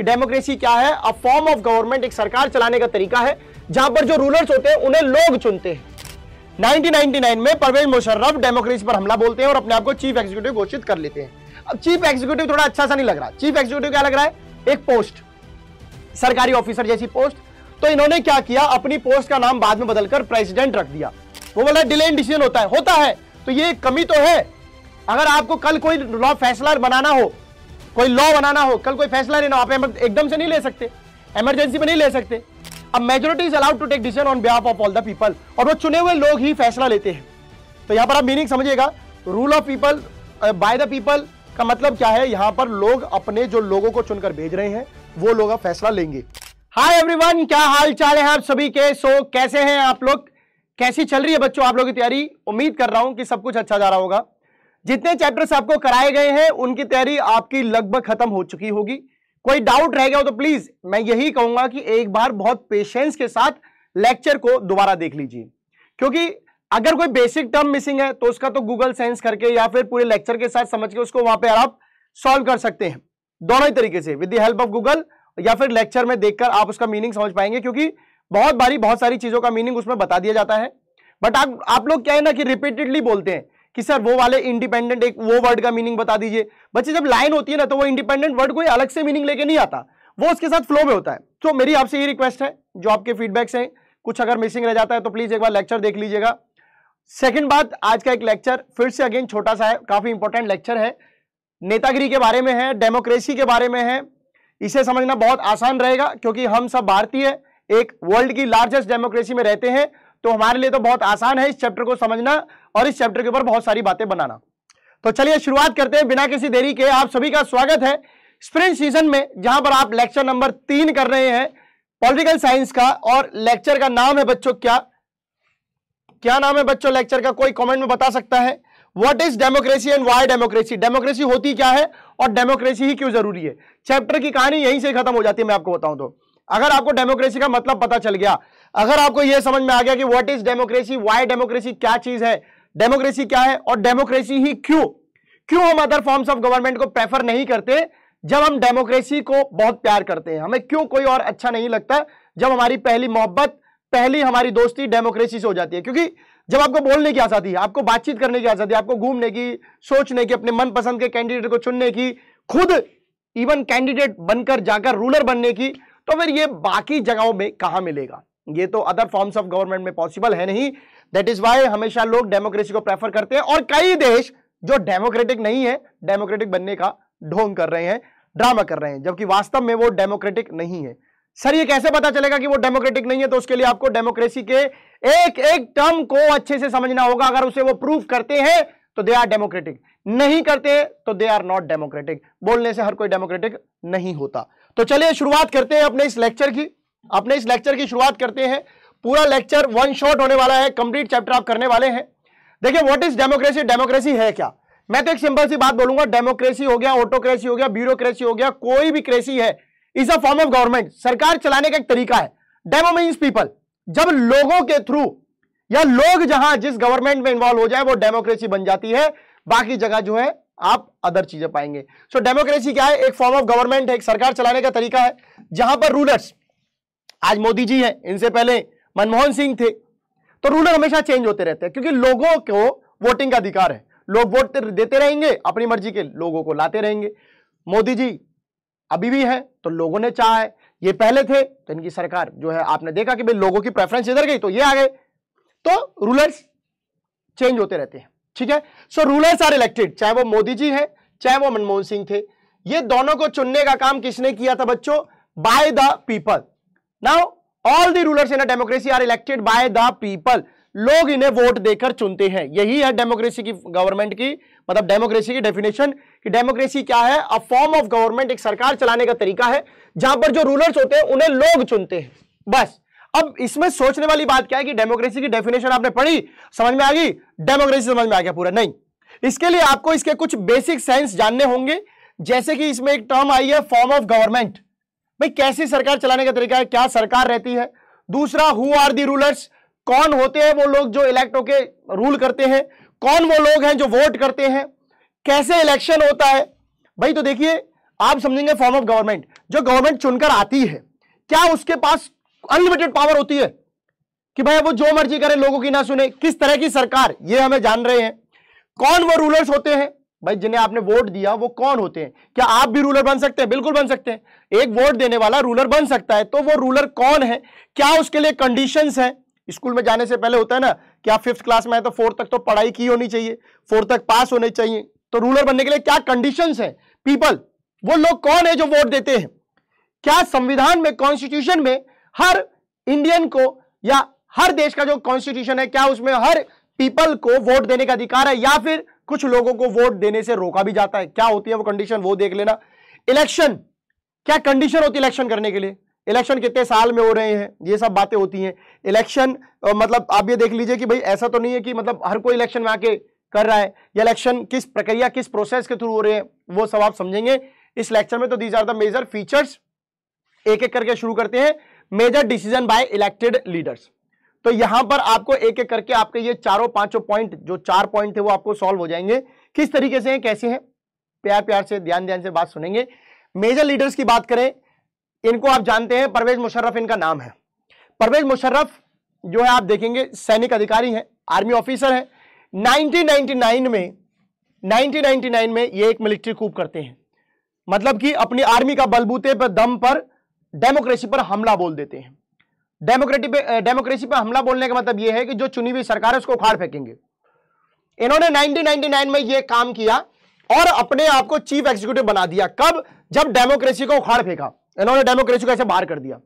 कि डेमोक्रेसी क्या है अ फॉर्म ऑफ गवर्नमेंट एक सरकार चलाने का तरीका है जहां पर जो रूलर्स होते हैं उन्हें लोग चुनते हैं 1999 में परवेज मुशर्रफ डेमोक्रेसी पर हमला बोलते हैं और अपने आप को चीफ एग्जीक्यूटिव घोषित कर लेते हैं अब चीफ एग्जीक्यूटिव थोड़ा अच्छा सा नहीं लग रहा चीफ एग्जीक्यूटिव क्या लग रहा है एक पोस्ट सरकारी ऑफिसर जैसी पोस्ट तो इन्होंने क्या किया अपनी पोस्ट का नाम बाद में बदलकर प्रेसिडेंट रख दिया वो बोला डिले इन डिसीजन होता है होता है तो ये कमी तो है अगर आपको कल कोई लॉ फैसला बनाना हो कोई लॉ बनाना हो कल कोई फैसला लेना हो आप एकदम से नहीं ले सकते एमरजेंसी में नहीं ले सकते अब majority is allowed to take decision on behalf of all the people और वो चुने हुए लोग ही फैसला लेते हैं तो यहाँ पर आप मीनिंग समझिएगा rule of people by the people का मतलब क्या है यहाँ पर लोग अपने जो लोगों को चुनकर भेज रहे हैं वो लोग अब फैसला लेंगे हाय एवरीवन क्या हाल चाल है आप सभी के सो कैसे हैं आप लोग कैसी चल रही है बच्चों आप लोगों की तैयारी उम्मीद कर रहा हूं कि सब कुछ अच्छा जा रहा होगा जितने चैप्टर्स आपको कराए गए हैं उनकी तैयारी आपकी लगभग खत्म हो चुकी होगी कोई डाउट रह गया हो तो प्लीज मैं यही कहूंगा कि एक बार बहुत पेशेंस के साथ लेक्चर को दोबारा देख लीजिए क्योंकि अगर कोई बेसिक टर्म मिसिंग है तो उसका तो गूगल सेंस करके या फिर पूरे लेक्चर के साथ समझ के उसको वहां पे आप सॉल्व कर सकते हैं दोनों ही तरीके से with the help of Google या फिर लेक्चर में देखकर आप उसका मीनिंग समझ पाएंगे क्योंकि बहुत बारी बहुत सारी चीजों का मीनिंग उसमें बता दिया जाता है बट आप आप लोग क्या है ना कि रिपीटेडली बोलते हैं कि सर वो वाले इंडिपेंडेंट एक वो वर्ड का मीनिंग बता दीजिए बच्चे जब लाइन होती है ना तो वो इंडिपेंडेंट वर्ड कोई अलग से मीनिंग लेके नहीं आता वो उसके साथ फ्लो में होता है तो मेरी आपसे ये रिक्वेस्ट है जो आपके फीडबैक्स हैं कुछ अगर मिसिंग रह जाता है तो प्लीज़ एक बार लेक्चर देख लीजिएगा सेकेंड बात आज का एक लेक्चर फिर से अगेन छोटा सा है काफ़ी इंपॉर्टेंट लेक्चर है नेतागिरी के बारे में है डेमोक्रेसी के बारे में है इसे समझना बहुत आसान रहेगा क्योंकि हम सब भारतीय एक वर्ल्ड की लार्जेस्ट डेमोक्रेसी में रहते हैं तो हमारे लिए तो बहुत आसान है इस चैप्टर को समझना और इस चैप्टर के ऊपर बहुत सारी बातें बनाना तो चलिए शुरुआत करते हैं बिना किसी देरी के आप सभी का स्वागत है स्प्रिंट सीजन में जहां पर आप लेक्चर नंबर तीन कर रहे हैं पॉलिटिकल साइंस का और लेक्चर का नाम है बच्चों क्या क्या नाम है बच्चों लेक्चर का कोई कमेंट में बता सकता है what is democracy and why democracy democracy होती क्या है और डेमोक्रेसी ही क्यों जरूरी है चैप्टर की कहानी यहीं से खत्म हो जाती है मैं आपको बताऊं तो अगर आपको डेमोक्रेसी का मतलब पता चल गया अगर आपको यह समझ में आ गया कि what is democracy why democracy क्या चीज है डेमोक्रेसी क्या है और डेमोक्रेसी ही क्यों क्यों हम अदर फॉर्म्स ऑफ गवर्नमेंट को प्रेफर नहीं करते जब हम डेमोक्रेसी को बहुत प्यार करते हैं हमें क्यों कोई और अच्छा नहीं लगता जब हमारी पहली मोहब्बत पहली हमारी दोस्ती डेमोक्रेसी से हो जाती है क्योंकि जब आपको बोलने की आजादी है आपको बातचीत करने की आजादी है आपको घूमने की सोचने की अपने मनपसंद के कैंडिडेट को चुनने की खुद इवन कैंडिडेट बनकर जाकर रूलर बनने की तो फिर ये बाकी जगहों में कहा मिलेगा ये तो अदर फॉर्म्स ऑफ गवर्नमेंट में पॉसिबल है नहीं दैट इज वाई हमेशा लोग डेमोक्रेसी को प्रेफर करते हैं और कई देश जो डेमोक्रेटिक नहीं है डेमोक्रेटिक बनने का ढोंग कर रहे हैं ड्रामा कर रहे हैं जबकि वास्तव में वो डेमोक्रेटिक नहीं है सर ये कैसे पता चलेगा कि वो डेमोक्रेटिक नहीं है तो उसके लिए आपको डेमोक्रेसी के एक एक टर्म को अच्छे से समझना होगा अगर उसे वो प्रूफ करते हैं तो दे आर डेमोक्रेटिक नहीं करते तो दे आर नॉट डेमोक्रेटिक बोलने से हर कोई डेमोक्रेटिक नहीं होता तो चलिए शुरुआत करते हैं अपने इस लेक्चर की अपने इस लेक्चर की शुरुआत करते हैं पूरा लेक्चर वन शॉट होने वाला है कंप्लीट चैप्टर आप करने वाले हैं देखिए व्हाट इज डेमोक्रेसी डेमोक्रेसी है क्या मैं तो एक सिंपल सी बात बोलूंगा डेमोक्रेसी हो गया ऑटोक्रेसी हो गया ब्यूरोक्रेसी हो गया कोई भी क्रेसी है is a form of government सरकार चलाने का एक तरीका है डेमो मीन पीपल जब लोगों के थ्रू या लोग जहां जिस गवर्नमेंट में इन्वॉल्व हो जाए वो डेमोक्रेसी बन जाती है बाकी जगह जो है आप अदर चीजें पाएंगे सो so, डेमोक्रेसी क्या है एक फॉर्म ऑफ गवर्नमेंट है एक सरकार चलाने का तरीका है जहां पर रूलर्स आज मोदी जी हैं इनसे पहले मनमोहन सिंह थे तो रूलर हमेशा चेंज होते रहते हैं क्योंकि लोगों को वोटिंग का अधिकार है लोग वोट देते रहेंगे अपनी मर्जी के लोगों को लाते रहेंगे मोदी जी अभी भी हैं तो लोगों ने चाहा है ये पहले थे तो इनकी सरकार जो है आपने देखा कि भाई लोगों की प्रेफरेंस इधर गई तो ये आ गए तो रूलर्स चेंज होते रहते हैं ठीक है सो रूलर्स आर इलेक्टेड चाहे वो मोदी जी है चाहे वो मनमोहन सिंह थे ये दोनों को चुनने का काम किसने किया था बच्चों by the people now all the rulers in a democracy are elected by the people लोग इन्हें वोट देकर चुनते हैं यही है डेमोक्रेसी की गवर्नमेंट की मतलब डेमोक्रेसी की डेफिनेशन कि डेमोक्रेसी क्या है अ फॉर्म ऑफ गवर्नमेंट एक सरकार चलाने का तरीका है जहां पर जो रूलर्स होते हैं उन्हें लोग चुनते हैं बस अब इसमें सोचने वाली बात क्या है कि डेमोक्रेसी की डेफिनेशन आपने पढ़ी समझ में आ गई डेमोक्रेसी समझ में आ गया पूरा नहीं इसके लिए आपको इसके कुछ बेसिक साइंस जानने होंगे जैसे कि इसमें एक टर्म आई है फॉर्म ऑफ गवर्नमेंट भाई कैसी सरकार चलाने का तरीका है क्या सरकार रहती है दूसरा हु आर दी रूलर्स कौन होते हैं वो लोग जो इलेक्ट होके रूल करते हैं कौन वो लोग हैं जो वोट करते हैं कैसे इलेक्शन होता है भाई तो देखिए आप समझेंगे फॉर्म ऑफ गवर्नमेंट जो गवर्नमेंट चुनकर आती है क्या उसके पास अनलिमिटेड पावर होती है कि भाई वो जो मर्जी करे लोगों की ना सुने किस तरह की सरकार ये हमें जान रहे हैं कौन वो रूलर्स होते हैं भाई जिन्हें आपने वोट दिया वो कौन होते हैं क्या आप भी रूलर बन सकते हैं बिल्कुल बन सकते हैं एक वोट देने वाला रूलर बन सकता है तो वो रूलर कौन है क्या उसके लिए कंडीशंस हैं स्कूल में जाने से पहले होता है ना कि आप फिफ्थ क्लास में आए तो फोर्थ तक तो पढ़ाई की होनी चाहिए फोर्थ तक पास होने चाहिए तो रूलर बनने के लिए क्या कंडीशंस हैं पीपल वो लोग कौन है जो वोट देते हैं क्या संविधान में कॉन्स्टिट्यूशन में हर इंडियन को या हर देश का जो कॉन्स्टिट्यूशन है क्या उसमें हर पीपल को वोट देने का अधिकार है या फिर कुछ लोगों को वोट देने से रोका भी जाता है क्या होती है वो कंडीशन वो देख लेना इलेक्शन क्या कंडीशन होती है इलेक्शन करने के लिए इलेक्शन कितने साल में हो रहे हैं ये सब बातें होती हैं इलेक्शन मतलब आप ये देख लीजिए कि भाई ऐसा तो नहीं है कि मतलब हर कोई इलेक्शन में आके कर रहा है या इलेक्शन किस प्रक्रिया किस प्रोसेस के थ्रू हो रहे हैं वो सब आप समझेंगे इस लेक्चर में तो these are the major features एक एक करके शुरू करते हैं major decision by elected leaders तो यहां पर आपको एक एक करके आपके ये चारों पांचों पॉइंट जो चार पॉइंट थे वो आपको सॉल्व हो जाएंगे किस तरीके से हैं कैसे हैं प्यार प्यार से ध्यान ध्यान से बात सुनेंगे मेजर लीडर्स की बात करें इनको आप जानते हैं परवेज मुशर्रफ इनका नाम है परवेज मुशर्रफ जो है आप देखेंगे सैनिक अधिकारी हैं आर्मी ऑफिसर है नाइनटीन में नाइनटीन में ये एक मिलिट्री कूप करते हैं मतलब कि अपनी आर्मी का बलबूते पर दम पर डेमोक्रेसी पर हमला बोल देते हैं डेमोक्रेटी पे डेमोक्रेसी पे हमला बोलने का मतलब यह है कि जो चुनी हुई सरकार है उसको उखाड़ फेंकेंगे इन्होंने 1999 में यह काम किया और अपने आप को चीफ एग्जीक्यूटिव बना दिया कब जब डेमोक्रेसी को उखाड़ फेंका इन्होंने डेमोक्रेसी को ऐसे बाहर कर दिया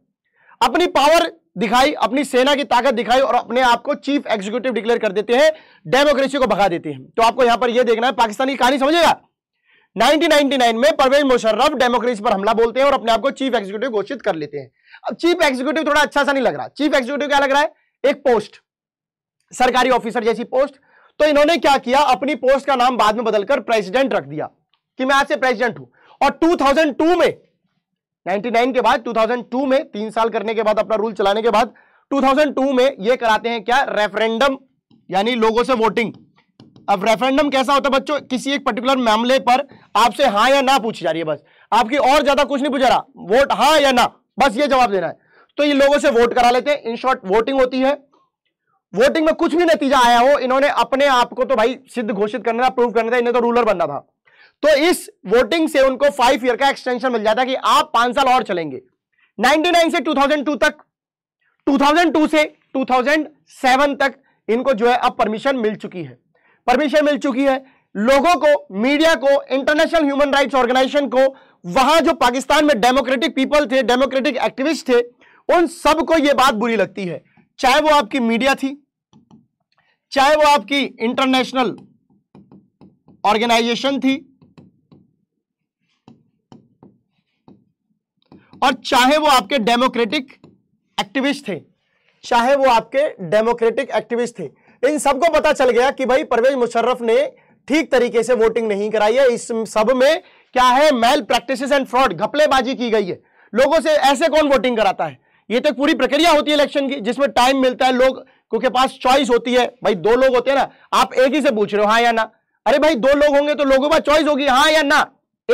अपनी पावर दिखाई अपनी सेना की ताकत दिखाई और अपने आप को चीफ एग्जीक्यूटिव डिक्लेयर कर देते हैं डेमोक्रेसी को भगा देते हैं तो आपको यहां पर यह देखना है पाकिस्तान की कहानी समझेगा 1999 में परवेज मुशर्रफ डेमोक्रेसी पर हमला बोलते हैं और अपने आप को चीफ एग्जीक्यूटिव घोषित कर लेते हैं अब चीफ एग्जीक्यूटिव थोड़ा अच्छा सा नहीं लग रहा चीफ एग्जीक्यूटिव क्या लग रहा है एक पोस्ट सरकारी ऑफिसर जैसी पोस्ट तो इन्होंने क्या किया अपनी पोस्ट का नाम बाद में बदलकर प्रेसिडेंट रख दिया कि मैं आज से प्रेसिडेंट हूं और 2002 में 99 के बाद 2002 में तीन साल करने के बाद अपना रूल चलाने के बाद 2002 में ये कराते हैं क्या रेफरेंडम यानी लोगों से वोटिंग अब रेफरेंडम कैसा होता है बच्चों किसी एक पर्टिकुलर मामले पर आपसे हाँ या ना पूछी जा रही है बस आपकी और ज्यादा कुछ नहीं पूछा रहा वोट हाँ या ना बस ये जवाब देना है तो ये लोगों से वोट करा लेते हैं इन शॉर्ट वोटिंग होती है वोटिंग में कुछ भी नतीजा आया हो इन्होंने अपने आप को तो भाई सिद्ध घोषित करना था प्रूव करना था इन्हें तो रूलर बनना था तो इस वोटिंग से उनको फाइव ईयर का एक्सटेंशन मिल जाता कि आप पांच साल और चलेंगे 99 से 2002 तक 2002 से 2007 तक इनको जो है अब परमिशन मिल चुकी है परमिशन मिल चुकी है लोगों को मीडिया को इंटरनेशनल ह्यूमन राइट्स ऑर्गेनाइजेशन को वहां जो पाकिस्तान में डेमोक्रेटिक पीपल थे डेमोक्रेटिक एक्टिविस्ट थे उन सबको यह बात बुरी लगती है चाहे वो आपकी मीडिया थी चाहे वो आपकी इंटरनेशनल ऑर्गेनाइजेशन थी और चाहे वो आपके डेमोक्रेटिक एक्टिविस्ट थे चाहे वो आपके डेमोक्रेटिक एक्टिविस्ट थे इन सबको पता चल गया कि भाई परवेज मुशर्रफ ने ठीक तरीके से वोटिंग नहीं कराई है इस सब में क्या है मेल प्रैक्टिस एंड फ्रॉड घपलेबाजी की गई है लोगों से ऐसे कौन वोटिंग कराता है ये तो पूरी प्रक्रिया होती है इलेक्शन की जिसमें टाइम मिलता है लोग क्योंकि पास चॉइस होती है भाई दो लोग होते हैं ना आप एक ही से पूछ रहे हो हाँ या ना अरे भाई दो लोग होंगे तो लोगों का चॉइस होगी हाँ या ना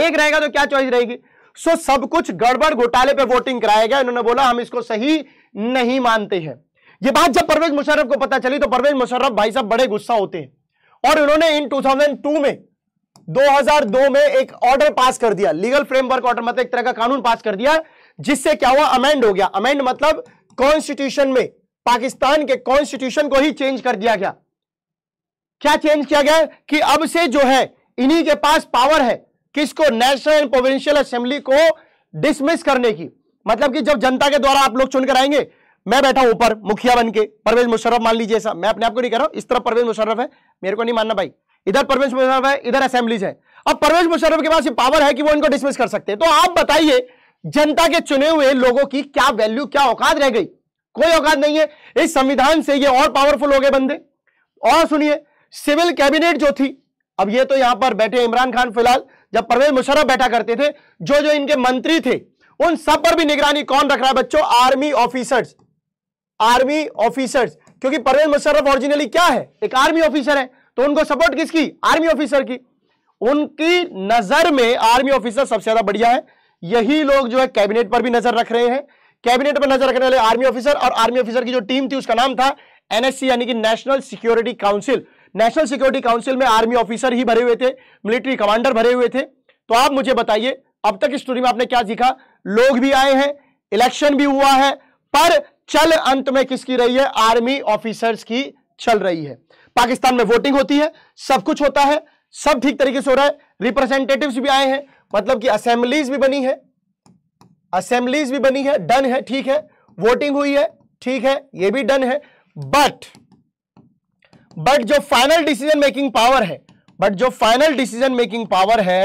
एक रहेगा तो क्या चॉइस रहेगी सो सब कुछ गड़बड़ घोटाले पे वोटिंग कराया गया इन्होंने बोला हम इसको सही नहीं मानते हैं ये बात जब परवेज मुशर्रफ को पता चली तो परवेज मुशर्रफ भाई साहब बड़े गुस्सा होते हैं और उन्होंने इन 2002 में 2002 में एक ऑर्डर पास कर दिया लीगल फ्रेमवर्क ऑर्डर मतलब एक तरह का कानून पास कर दिया जिससे क्या हुआ अमेंड हो गया अमेंड मतलब कॉन्स्टिट्यूशन में पाकिस्तान के कॉन्स्टिट्यूशन को ही चेंज कर दिया गया क्या चेंज किया गया कि अब से जो है इन्हीं के पास पावर है किसको नेशनल एंड प्रोविंशियल असेंबली को डिसमिस करने की मतलब कि जब जनता के द्वारा आप लोग चुनकर आएंगे मैं बैठा हूं ऊपर मुखिया बन के परवेज मुशर्रफ मान लीजिए ऐसा मैं अपने आप को नहीं कह रहा हूं इस तरफ परवेज मुशर्रफ है मेरे को नहीं मानना भाई इधर परवेज मुशर्रफ है इधर असेंबलीज है अब परवेज मुशर्रफ के पास ये पावर है कि वो इनको डिसमिस कर सकते हैं तो आप बताइए जनता के चुने हुए लोगों की क्या वैल्यू क्या औकात रह गई कोई औकात नहीं है इस संविधान से ये और पावरफुल हो गए बंदे और सुनिए सिविल कैबिनेट जो थी अब ये तो यहां पर बैठे इमरान खान फिलहाल जब परवेज मुशर्रफ बैठा करते थे जो जो इनके मंत्री थे उन सब पर भी निगरानी कौन रख रहा है बच्चों आर्मी ऑफिसर्स आर्मी ऑफिसर्स क्योंकि परवेज मुशर्रफ ओरिजिनली क्या है एक आर्मी ऑफिसर है तो उनको सपोर्ट किसकी आर्मी ऑफिसर की उनकी नजर में आर्मी ऑफिसर सबसे ज्यादा बढ़िया है यही लोग जो है कैबिनेट पर भी नजर रख रहे हैं कैबिनेट पर नजर रखने वाले आर्मी ऑफिसर और आर्मी ऑफिसर की जो टीम थी उसका नाम था एनएससी यानी कि national security council national security council में आर्मी ऑफिसर ही भरे हुए थे मिलिट्री कमांडर भरे हुए थे तो आप मुझे बताइए अब तक स्टोरी में आपने क्या सीखा लोग भी आए हैं इलेक्शन भी हुआ है पर चल अंत में किसकी रही है आर्मी ऑफिसर्स की चल रही है पाकिस्तान में वोटिंग होती है सब कुछ होता है सब ठीक तरीके से हो रहा है रिप्रेजेंटेटिव्स भी आए हैं मतलब कि असेंबलीज भी बनी है असेंबलीज भी बनी है डन है ठीक है वोटिंग हुई है ठीक है ये भी डन है बट बट जो फाइनल डिसीजन मेकिंग पावर है बट जो फाइनल डिसीजन मेकिंग पावर है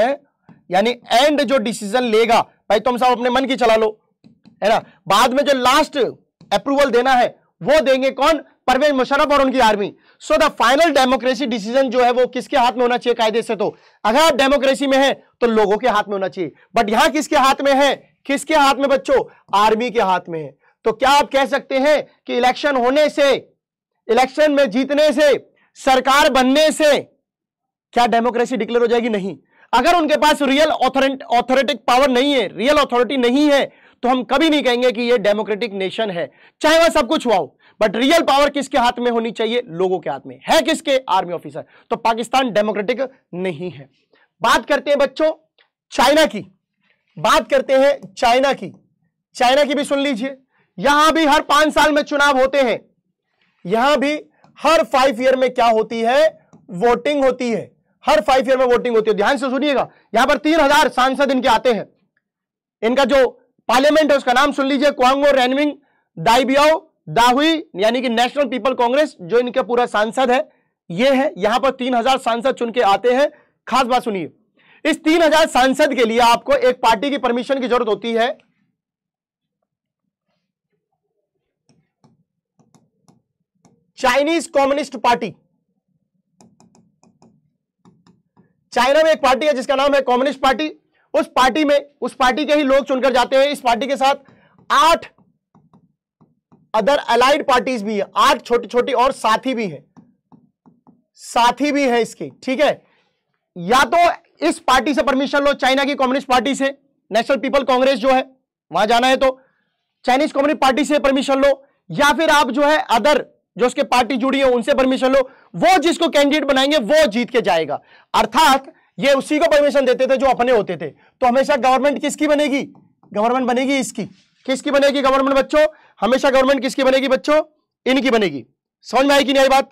यानी एंड जो डिसीजन लेगा भाई तुम सब अपने मन की चला लो है ना बाद में जो लास्ट अप्रूवल देना है वो देंगे कौन परवेज मुशरफ और उनकी army so the final democracy decision जो है वो किसके हाथ में होना चाहिए कायदे से तो अगर आप डेमोक्रेसी में है तो लोगों के हाथ में होना चाहिए बट यहां किसके हाथ में है किसके हाथ में बच्चों आर्मी के हाथ में है तो क्या आप कह सकते हैं कि इलेक्शन होने से इलेक्शन में जीतने से सरकार बनने से क्या डेमोक्रेसी डिक्लेयर हो जाएगी नहीं अगर उनके पास रियल ऑथोरेटिक पावर नहीं है रियल अथॉरिटी नहीं है तो हम कभी नहीं कहेंगे कि ये डेमोक्रेटिक नेशन है चाहे वह सब कुछ हुआ हो बट रियल पावर किसके हाथ में होनी चाहिए लोगों के हाथ में है किसके आर्मी ऑफिसर तो पाकिस्तान डेमोक्रेटिक नहीं है बात करते हैं बच्चों चाइना की बात करते हैं चाइना की चाइना की भी सुन लीजिए यहां भी हर पांच साल में चुनाव होते हैं यहां भी हर फाइव ईयर में क्या होती है वोटिंग होती है हर फाइव ईयर में वोटिंग होती है ध्यान से सुनिएगा यहां पर तीन हजार सांसद इनके आते हैं इनका जो पार्लियामेंट है उसका नाम सुन लीजिए क्वांगो रेनविंग दाइबियाओ दाहुई यानी कि नेशनल पीपल कांग्रेस जो इनके पूरा सांसद है ये है यहां पर तीन हजार सांसद चुन के आते हैं खास बात सुनिए इस तीन हजार सांसद के लिए आपको एक पार्टी की परमिशन की जरूरत होती है चाइनीज कम्युनिस्ट पार्टी चाइना में एक पार्टी है जिसका नाम है कम्युनिस्ट पार्टी उस पार्टी में उस पार्टी के ही लोग चुनकर जाते हैं इस पार्टी के साथ आठ अदर अलाइड पार्टीज भी है आठ छोटी छोटी और साथी भी है साथी भी है इसके ठीक है या तो इस पार्टी से परमिशन लो चाइना की कम्युनिस्ट पार्टी से नेशनल पीपल कांग्रेस जो है वहां जाना है तो चाइनीज कम्युनिस्ट पार्टी से परमिशन लो या फिर आप जो है अदर जो उसके पार्टी जुड़ी है उनसे परमिशन लो वो जिसको कैंडिडेट बनाएंगे वो जीत के जाएगा अर्थात ये उसी को परमिशन देते थे जो अपने होते थे तो हमेशा गवर्नमेंट किसकी बनेगी गवर्नमेंट बनेगी इसकी किसकी बनेगी गवर्नमेंट बच्चों हमेशा गवर्नमेंट किसकी बनेगी बच्चों इनकी बनेगी समझ में आई कि नहीं बात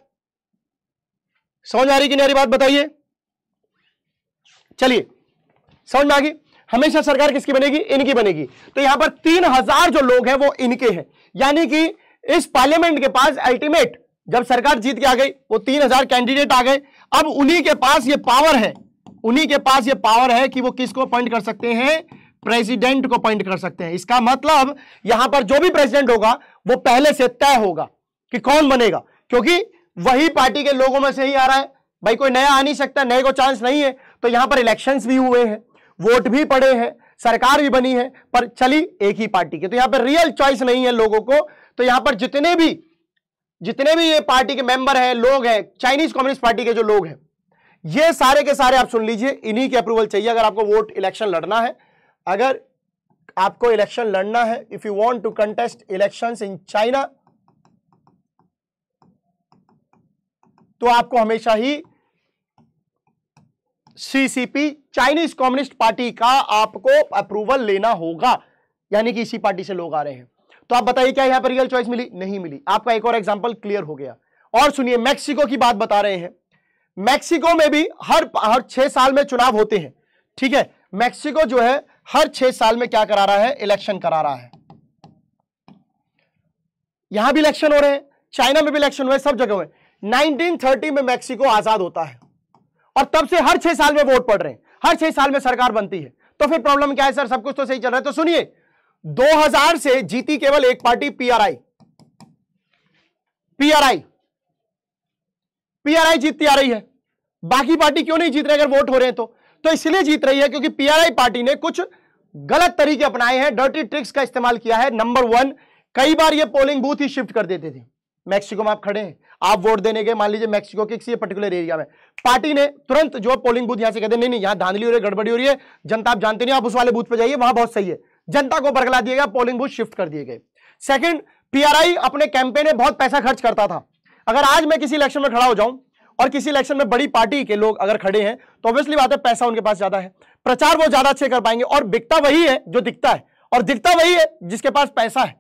समझ में आ रही कि नहीं बात बताइए चलिए समझ में आ गई हमेशा सरकार किसकी बनेगी इनकी बनेगी तो यहां पर तीन हजार जो लोग हैं वो इनके हैं यानी कि इस पार्लियामेंट के पास अल्टीमेट जब सरकार जीत के आ गई वो तीन हजार कैंडिडेट आ गए अब उन्हीं के पास ये पावर है उन्हीं के पास ये पावर है कि वो किसको अपॉइंट कर सकते हैं प्रेसिडेंट को अपॉइंट कर सकते हैं इसका मतलब यहां पर जो भी प्रेसिडेंट होगा वो पहले से तय होगा कि कौन बनेगा क्योंकि वही पार्टी के लोगों में से ही आ रहा है भाई कोई नया आ नहीं सकता नए को चांस नहीं है तो यहां पर इलेक्शन भी हुए हैं वोट भी पड़े हैं सरकार भी बनी है पर चली एक ही पार्टी की तो यहां पर रियल चॉइस नहीं है लोगों को तो यहां पर जितने भी जितने भी ये पार्टी के मेंबर हैं लोग हैं चाइनीज कम्युनिस्ट पार्टी के जो लोग हैं ये सारे के सारे आप सुन लीजिए इन्हीं के अप्रूवल चाहिए अगर आपको वोट इलेक्शन लड़ना है अगर आपको इलेक्शन लड़ना है if you want to contest elections in China तो आपको हमेशा ही सीसीपी चाइनीज कम्युनिस्ट पार्टी का आपको अप्रूवल लेना होगा यानी कि इसी पार्टी से लोग आ रहे हैं तो आप बताइए क्या यहां पर रियल चॉइस मिली नहीं मिली आपका एक और एग्जाम्पल क्लियर हो गया और सुनिए मैक्सिको की बात बता रहे हैं मैक्सिको में भी हर हर छह साल में चुनाव होते हैं ठीक है मैक्सिको जो है हर छह साल में क्या करा रहा है इलेक्शन करा रहा है यहां भी इलेक्शन हो रहे हैं चाइना में भी इलेक्शन हुए सब जगह हुए 1930 में मैक्सिको आजाद होता है और तब से हर छह साल में वोट पड़ रहे हैं हर छह साल में सरकार बनती है तो फिर प्रॉब्लम क्या है सर सब कुछ तो सही चल रहा है तो सुनिए 2000 से जीती केवल एक पार्टी पीआरआई पीआरआई पीआरआई जीतती आ रही है बाकी पार्टी क्यों नहीं जीत रही अगर वोट हो रहे हैं तो तो इसलिए जीत रही है क्योंकि पीआरआई पार्टी ने कुछ गलत तरीके अपनाए हैं डर्टी ट्रिक्स का इस्तेमाल किया है नंबर वन कई बार ये पोलिंग बूथ ही शिफ्ट कर देते थे मैक्सिको में आप खड़े हैं आप वोट देने गए मान लीजिए मैक्सिको के किसी पर्टिकुलर एरिया में पार्टी ने तुरंत जो पोलिंग बूथ यहां से कहते नहीं नहीं यहां धांधली हो रही है गड़बड़ी हो रही है जनता आप जानते नहीं आप उस वाले बूथ पर जाइए वहां बहुत सही है जनता को बरगला दिया गया पोलिंग बूथ शिफ्ट कर दिए गए सेकंड पीआरआई अपने कैंपेन में बहुत पैसा खर्च करता था अगर आज मैं किसी इलेक्शन में खड़ा हो जाऊं और किसी इलेक्शन में बड़ी पार्टी के लोग अगर खड़े हैं तो ऑब्वियसली बात है पैसा उनके पास ज्यादा है प्रचार वो ज्यादा अच्छे कर पाएंगे और बिकता वही है जो दिखता है और दिखता वही है जिसके पास पैसा है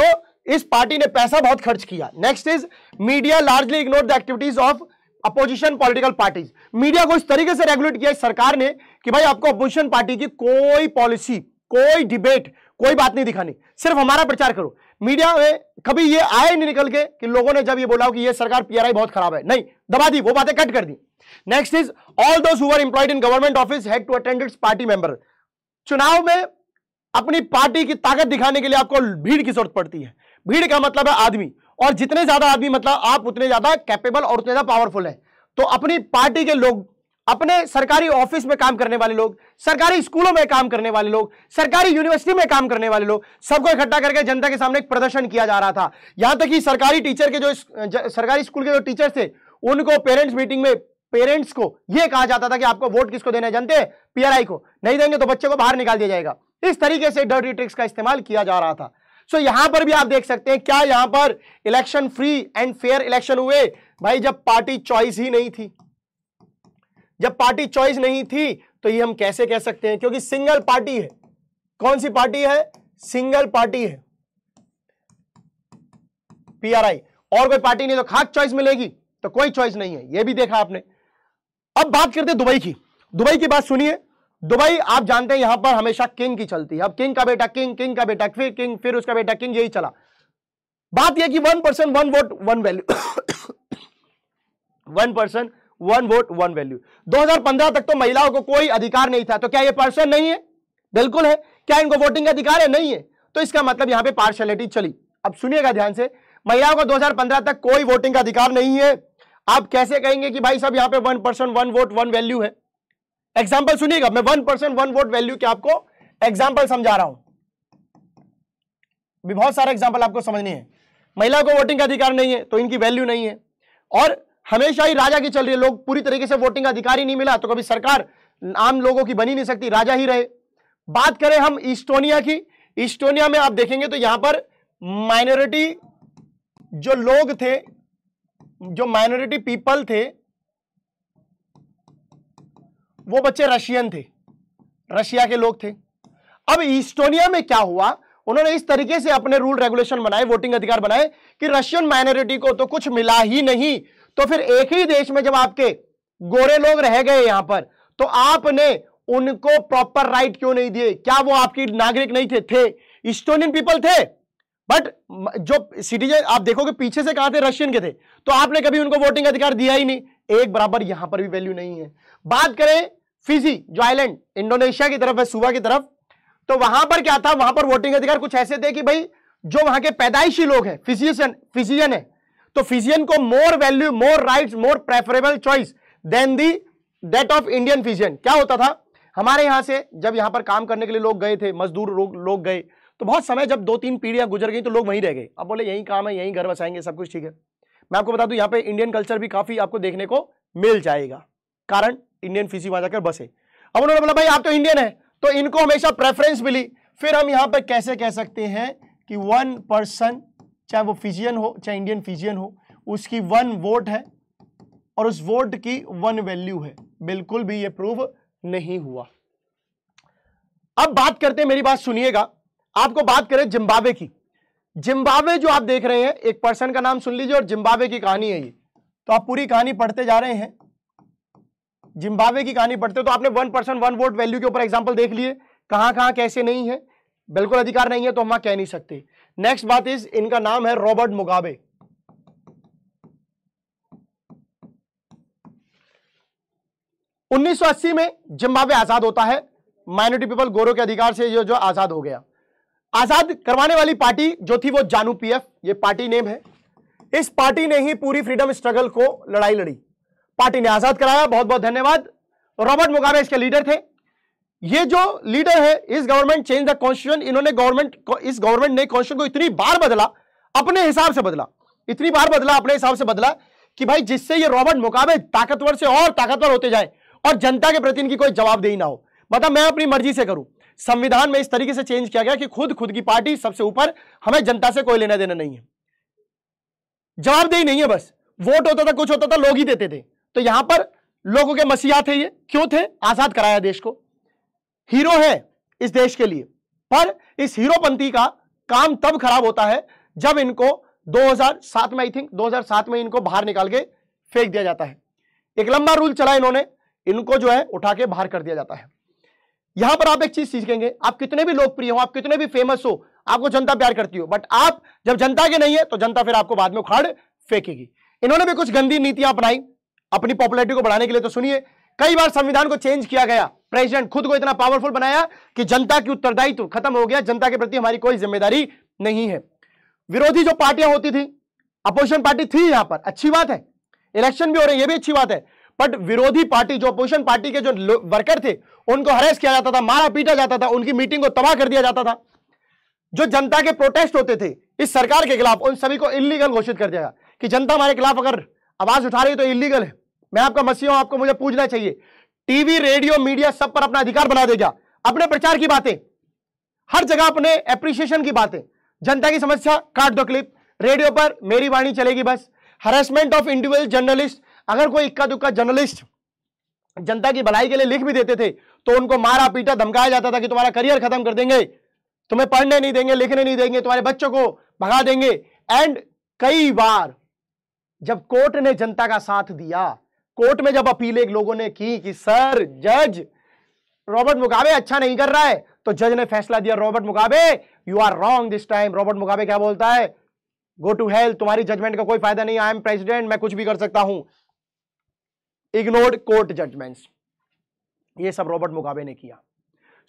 तो इस पार्टी ने पैसा बहुत खर्च किया next is media largely ignore the activities of opposition political parties media को इस तरीके से रेगुलेट किया सरकार ने कि भाई आपको अपोजिशन पार्टी की कोई पॉलिसी कोई डिबेट कोई बात नहीं दिखानी सिर्फ हमारा प्रचार करो मीडिया में कभी ये आए नहीं निकल के कि लोगों ने जब ये बोला कि ये सरकार पीआरआई बहुत खराब है नहीं दबा दी वो बातें कट कर दी next is all those who employed in government office had to attend its party member चुनाव में अपनी पार्टी की ताकत दिखाने के लिए आपको भीड़ की जरूरत पड़ती है भीड़ का मतलब है आदमी और जितने ज्यादा आदमी मतलब आप उतने ज्यादा कैपेबल और उतने ज्यादा पावरफुल है तो अपनी पार्टी के लोग अपने सरकारी ऑफिस में काम करने वाले लोग सरकारी स्कूलों में काम करने वाले लोग सरकारी यूनिवर्सिटी में काम करने वाले लोग सबको इकट्ठा करके जनता के सामने एक प्रदर्शन किया जा रहा था यहां तक कि सरकारी टीचर के जो सरकारी स्कूल के जो टीचर थे उनको पेरेंट्स मीटिंग में पेरेंट्स को यह कहा जाता था कि आपको वोट किसको देना जानते हैं पीआरआई को नहीं देंगे तो बच्चे को बाहर निकाल दिया जाएगा इस तरीके से डर्टी ट्रिक्स का इस्तेमाल किया जा रहा था सो so, यहां पर भी आप देख सकते हैं क्या यहां पर election free and fair election हुए भाई जब पार्टी चॉइस ही नहीं थी जब पार्टी चॉइस नहीं थी तो ये हम कैसे कह सकते हैं क्योंकि सिंगल पार्टी है कौन सी पार्टी है सिंगल पार्टी है पीआरआई और कोई पार्टी नहीं तो खाक चॉइस मिलेगी तो कोई चॉइस नहीं है यह भी देखा आपने अब बात करते हैं दुबई की दुबई की बात सुनिए दुबई आप जानते हैं यहां पर हमेशा किंग की चलती है अब किंग का बेटा किंग किंग का बेटा फिर किंग फिर उसका बेटा किंग यही चला बात यह कि one person one vote one value one person one vote one value 2015 तक तो महिलाओं को कोई अधिकार नहीं था तो क्या ये पर्सन नहीं है बिल्कुल है क्या इनको वोटिंग का अधिकार है नहीं है तो इसका मतलब यहां पे पार्शलिटी चली अब सुनिएगा ध्यान से महिलाओं को 2015 तक कोई वोटिंग का अधिकार नहीं है आप कैसे कहेंगे कि भाई सब यहां पे one person one vote one value है एग्जाम्पल सुनिएगा मैं one person one vote value के आपको एग्जाम्पल समझा रहा हूं बहुत सारे एग्जाम्पल आपको समझने हैं महिलाओं को वोटिंग का अधिकार नहीं है तो इनकी वैल्यू नहीं है और हमेशा ही राजा की चल रही है लोग पूरी तरीके से वोटिंग का अधिकार ही नहीं मिला तो कभी सरकार आम लोगों की बनी नहीं सकती राजा ही रहे बात करें हम इस्टोनिया की इस्टोनिया में आप देखेंगे तो यहां पर माइनॉरिटी जो लोग थे जो माइनॉरिटी पीपल थे वो बच्चे रशियन थे रशिया के लोग थे अब इस्टोनिया में क्या हुआ उन्होंने इस तरीके से अपने रूल रेगुलेशन बनाए वोटिंग अधिकार बनाए कि रशियन माइनॉरिटी को तो कुछ मिला ही नहीं तो फिर एक ही देश में जब आपके गोरे लोग रह गए यहां पर तो आपने उनको प्रॉपर राइट क्यों नहीं दिए क्या वो आपकी नागरिक नहीं थे थे इस्टोनियन पीपल थे बट जो सिटीजन आप देखोगे पीछे से कहा थे रशियन के थे तो आपने कभी उनको वोटिंग अधिकार दिया ही नहीं एक बराबर यहां पर भी वैल्यू नहीं है बात करें फिजी जो आइलैंड इंडोनेशिया की तरफ है सुबह की तरफ तो वहां पर क्या था वहां पर वोटिंग अधिकार कुछ ऐसे थे कि भाई जो वहां के पैदाइशी लोग हैं फिजिशियन फिजिशियन है तो फिजियन को more value more right more preferable choice than the that of Indian Fijian क्या होता था हमारे यहां से जब यहां पर काम करने के लिए लोग गए थे मजदूर लोग गए तो बहुत समय जब दो तीन पीढ़ियां गुजर गई तो लोग वहीं रह गए अब बोले यही काम है यही घर बसाएंगे सब कुछ ठीक है मैं आपको बता दूं यहां पे इंडियन कल्चर भी काफी आपको देखने को मिल जाएगा कारण इंडियन फिजी वहां जाकर बसे अब उन्होंने बोला भाई आप तो इंडियन है तो इनको हमेशा प्रेफरेंस मिली फिर हम यहां पर कैसे कह सकते हैं कि वन पर्सन चाहे वो फिजियन हो चाहे इंडियन फिजियन हो उसकी वन वोट है और उस वोट की वन वैल्यू है बिल्कुल भी ये प्रूव नहीं हुआ अब बात करते हैं मेरी बात सुनिएगा आपको बात करें जिम्बाब्वे की जिम्बाब्वे जो आप देख रहे हैं एक पर्सन का नाम सुन लीजिए और जिम्बाब्वे की कहानी है ये तो आप पूरी कहानी पढ़ते जा रहे हैं जिम्बाब्वे की कहानी पढ़ते हो तो आपने one person one vote value के ऊपर एग्जाम्पल देख लिए कहां कहां कैसे नहीं है बिल्कुल अधिकार नहीं है तो हम कह नहीं सकते नेक्स्ट बात इज इनका नाम है रॉबर्ट मुगाबे उन्नीस में जिम्बाब्वे आजाद होता है माइनॉरिटी पीपल गोरो के अधिकार से जो जो आजाद हो गया आजाद करवाने वाली पार्टी जो थी वो जानू पीएफ ये पार्टी नेम है इस पार्टी ने ही पूरी फ्रीडम स्ट्रगल को लड़ाई लड़ी पार्टी ने आजाद कराया बहुत बहुत धन्यवाद रॉबर्ट मुगाबे इसके लीडर थे ये जो लीडर है इस गवर्नमेंट चेंज द कॉन्स्टिट्यूशन इन्होंने गवर्नमेंट इस गवर्नमेंट ने कॉन्स्टिट्यूशन को इतनी बार बदला अपने हिसाब से बदला इतनी बार बदला अपने हिसाब से बदला कि भाई जिससे ये रॉबर्ट मुकाबे ताकतवर से और ताकतवर होते जाए और जनता के प्रति इनकी कोई जवाबदेही ना हो मतलब मैं अपनी मर्जी से करूं संविधान में इस तरीके से चेंज किया गया कि खुद खुद की पार्टी सबसे ऊपर हमें जनता से कोई लेना देना नहीं है जवाबदेही नहीं है बस वोट होता था कुछ होता था लोग ही देते थे तो यहां पर लोगों के मसीहा थे ये क्यों थे आजाद कराया देश को हीरो है इस देश के लिए पर इस हीरोपंथी का काम तब खराब होता है जब इनको 2007 में आई थिंक 2007 में इनको बाहर निकाल के फेंक दिया जाता है एक लंबा रूल चला इन्होंने इनको जो है उठा के बाहर कर दिया जाता है यहां पर आप एक चीज सीखेंगे आप कितने भी लोकप्रिय हो आप कितने भी फेमस हो आपको जनता प्यार करती हो बट आप जब जनता के नहीं है तो जनता फिर आपको बाद में उखाड़ फेंकेगी इन्होंने भी कुछ गंदी नीतियां अपनाई अपनी पॉपुलरिटी को बढ़ाने के लिए तो सुनिए कई बार संविधान को चेंज किया गया प्रेसिडेंट खुद को इतना पावरफुल बनाया कि जनता की उत्तरदायित्व तो खत्म हो गया जनता के प्रति हमारी कोई जिम्मेदारी नहीं है विरोधी जो पार्टियां होती थी अपोजिशन पार्टी थी यहां पर अच्छी बात है इलेक्शन भी हो रही है यह भी अच्छी बात है बट विरोधी पार्टी जो अपोजिशन पार्टी के जो वर्कर थे उनको हरेस किया जाता था मारा पीटा जाता था उनकी मीटिंग को तबाह कर दिया जाता था जो जनता के प्रोटेस्ट होते थे इस सरकार के खिलाफ उन सभी को इलीगल घोषित कर दिया कि जनता हमारे खिलाफ अगर आवाज उठा रही है तो इलीगल है मैं आपका मसीह हूं आपको मुझे पूछना चाहिए टीवी रेडियो मीडिया सब पर अपना अधिकार बना देगा अपने प्रचार की बातें हर जगह अपने एप्रिसिएशन की बातें जनता की समस्या काट दो क्लिप रेडियो पर मेरी वाणी चलेगी बस हरेसमेंट ऑफ इंडिविजुअल जर्नलिस्ट अगर कोई इक्का दुक्का जर्नलिस्ट जनता की भलाई के लिए लिख भी देते थे तो उनको मारा पीटा धमकाया जाता था कि तुम्हारा करियर खत्म कर देंगे तुम्हें पढ़ने नहीं देंगे लिखने नहीं देंगे तुम्हारे बच्चों को भगा देंगे एंड कई बार जब कोर्ट ने जनता का साथ दिया कोर्ट में जब अपील एक लोगों ने की कि सर जज रॉबर्ट मुगाबे अच्छा नहीं कर रहा है तो जज ने फैसला दिया Robert Mugabe you are wrong this time Robert Mugabe क्या बोलता है गो टू हेल तुम्हारी जजमेंट का कोई फायदा नहीं आई एम प्रेसिडेंट मैं कुछ भी कर सकता हूं इग्नोर्ड कोर्ट जजमेंट्स ये सब रॉबर्ट मुगाबे ने किया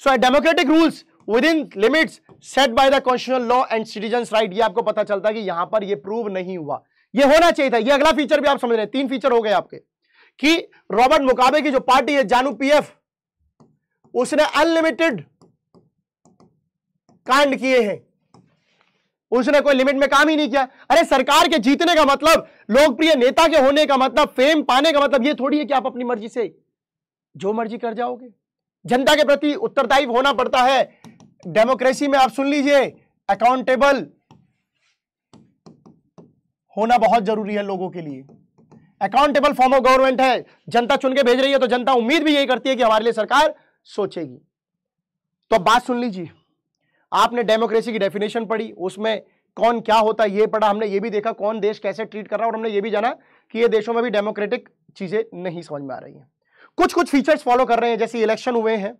so a democratic rules within limits set by the constitutional law and citizen right ये आपको पता चलता कि यहां पर ये प्रूव नहीं हुआ ये होना चाहिए था ये अगला फीचर भी आप समझ रहे हैं तीन फीचर हो गए आपके कि रॉबर्ट मुकाबे की जो पार्टी है जानू पीएफ उसने अनलिमिटेड कांड किए हैं उसने कोई लिमिट में काम ही नहीं किया अरे सरकार के जीतने का मतलब लोकप्रिय नेता के होने का मतलब फेम पाने का मतलब यह थोड़ी है कि आप अपनी मर्जी से जो मर्जी कर जाओगे जनता के प्रति उत्तरदायी होना पड़ता है डेमोक्रेसी में आप सुन लीजिए अकाउंटेबल होना बहुत जरूरी है लोगों के लिए अकाउंटेबल फॉर्म ऑफ गवर्नमेंट है जनता चुन के भेज रही है तो जनता उम्मीद भी यही करती है कि हमारे लिए सरकार सोचेगी तो अब बात सुन लीजिए आपने डेमोक्रेसी की डेफिनेशन पढ़ी उसमें कौन क्या होता है ये पढ़ा हमने ये भी देखा कौन देश कैसे ट्रीट कर रहा है और हमने ये भी जाना कि ये देशों में भी डेमोक्रेटिक चीजें नहीं समझ में आ रही हैं कुछ कुछ फीचर्स फॉलो कर रहे हैं जैसे इलेक्शन हुए हैं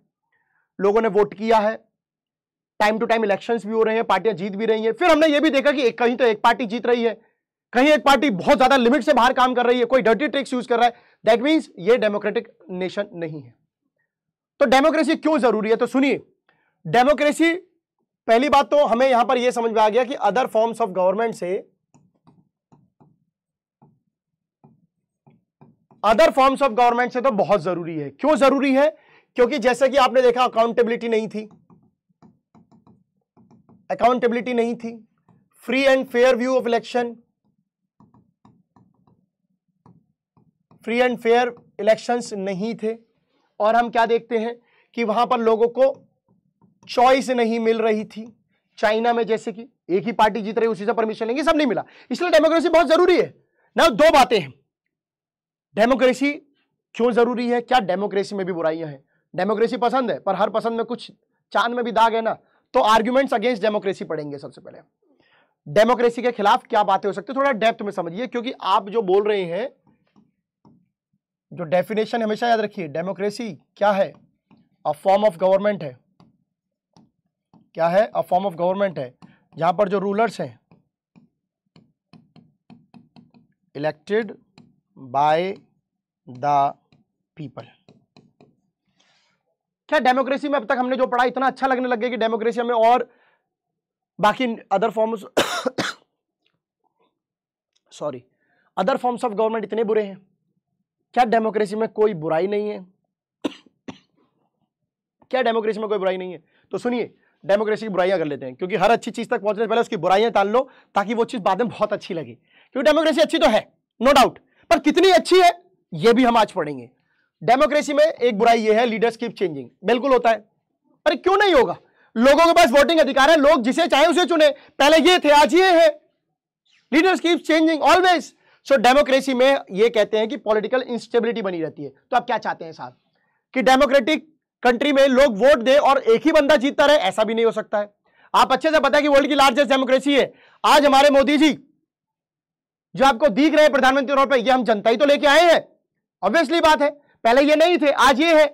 लोगों ने वोट किया है टाइम टू टाइम इलेक्शंस भी हो रहे हैं पार्टियां जीत भी रही हैं फिर हमने ये भी देखा कि एक कहीं तो एक पार्टी जीत रही है कहीं एक पार्टी बहुत ज्यादा लिमिट से बाहर काम कर रही है कोई डर्टी ट्रिक्स यूज कर रहा है दैट मीन्स ये डेमोक्रेटिक नेशन नहीं है तो डेमोक्रेसी क्यों जरूरी है तो सुनिए डेमोक्रेसी पहली बात तो हमें यहां पर यह समझ में आ गया कि अदर फॉर्म्स ऑफ गवर्नमेंट से अदर फॉर्म्स ऑफ गवर्नमेंट से तो बहुत जरूरी है क्यों जरूरी है क्योंकि जैसे कि आपने देखा अकाउंटेबिलिटी नहीं थी अकाउंटेबिलिटी नहीं थी free and fair view of election free and fair elections नहीं थे और हम क्या देखते हैं कि वहां पर लोगों को चॉइस नहीं मिल रही थी चाइना में जैसे कि एक ही पार्टी जीत रही उसी से परमिशन लेंगे सब नहीं मिला इसलिए डेमोक्रेसी बहुत जरूरी है ना दो बातें हैं डेमोक्रेसी क्यों जरूरी है क्या डेमोक्रेसी में भी बुराइयां हैं डेमोक्रेसी पसंद है पर हर पसंद में कुछ चांद में भी दाग है ना तो आर्ग्यूमेंट्स अगेंस्ट डेमोक्रेसी पढ़ेंगे सबसे पहले डेमोक्रेसी के खिलाफ क्या बातें हो सकती है थोड़ा डेप्थ में समझिए क्योंकि आप जो बोल रहे हैं जो डेफिनेशन हमेशा याद रखिए डेमोक्रेसी क्या है अ फॉर्म ऑफ गवर्नमेंट है क्या है अ फॉर्म ऑफ गवर्नमेंट है यहां पर जो रूलर्स हैं इलेक्टेड बाय द पीपल क्या डेमोक्रेसी में अब तक हमने जो पढ़ा इतना अच्छा लगने लग गया कि डेमोक्रेसी हमें और बाकी other forms sorry other forms of government इतने बुरे हैं क्या डेमोक्रेसी में कोई बुराई नहीं है क्या डेमोक्रेसी में कोई बुराई नहीं है तो सुनिए डेमोक्रेसी की बुराइयां कर लेते हैं क्योंकि हर अच्छी चीज़ तक पहुंचने से पहले उसकी बुराइयां टाल लो ताकि वो चीज़ बाद में बहुत अच्छी लगे क्योंकि डेमोक्रेसी अच्छी तो है नो डाउट पर कितनी अच्छी है ये भी हम आज पढ़ेंगे डेमोक्रेसी में एक बुराई ये है लीडर्स कीप चेंजिंग बिल्कुल होता है अरे क्यों नहीं होगा लोगों के पास वोटिंग अधिकार है लोग जिसे चाहे उसे चुने पहले ये थे आज ये है leaders keep changing always so so, democracy में ये कहते हैं कि पॉलिटिकल इंस्टेबिलिटी बनी रहती है तो आप क्या चाहते हैं साहब कि डेमोक्रेटिक कंट्री में लोग वोट दे और एक ही बंदा जीतता रहे ऐसा भी नहीं हो सकता है आप अच्छे से पता है कि वर्ल्ड की लार्जेस्ट डेमोक्रेसी है आज हमारे मोदी जी जो आपको दिख रहे हैं प्रधानमंत्री तौर पर यह हम जनता ही तो लेके आए हैं ऑब्वियसली बात है पहले ये नहीं थे आज ये है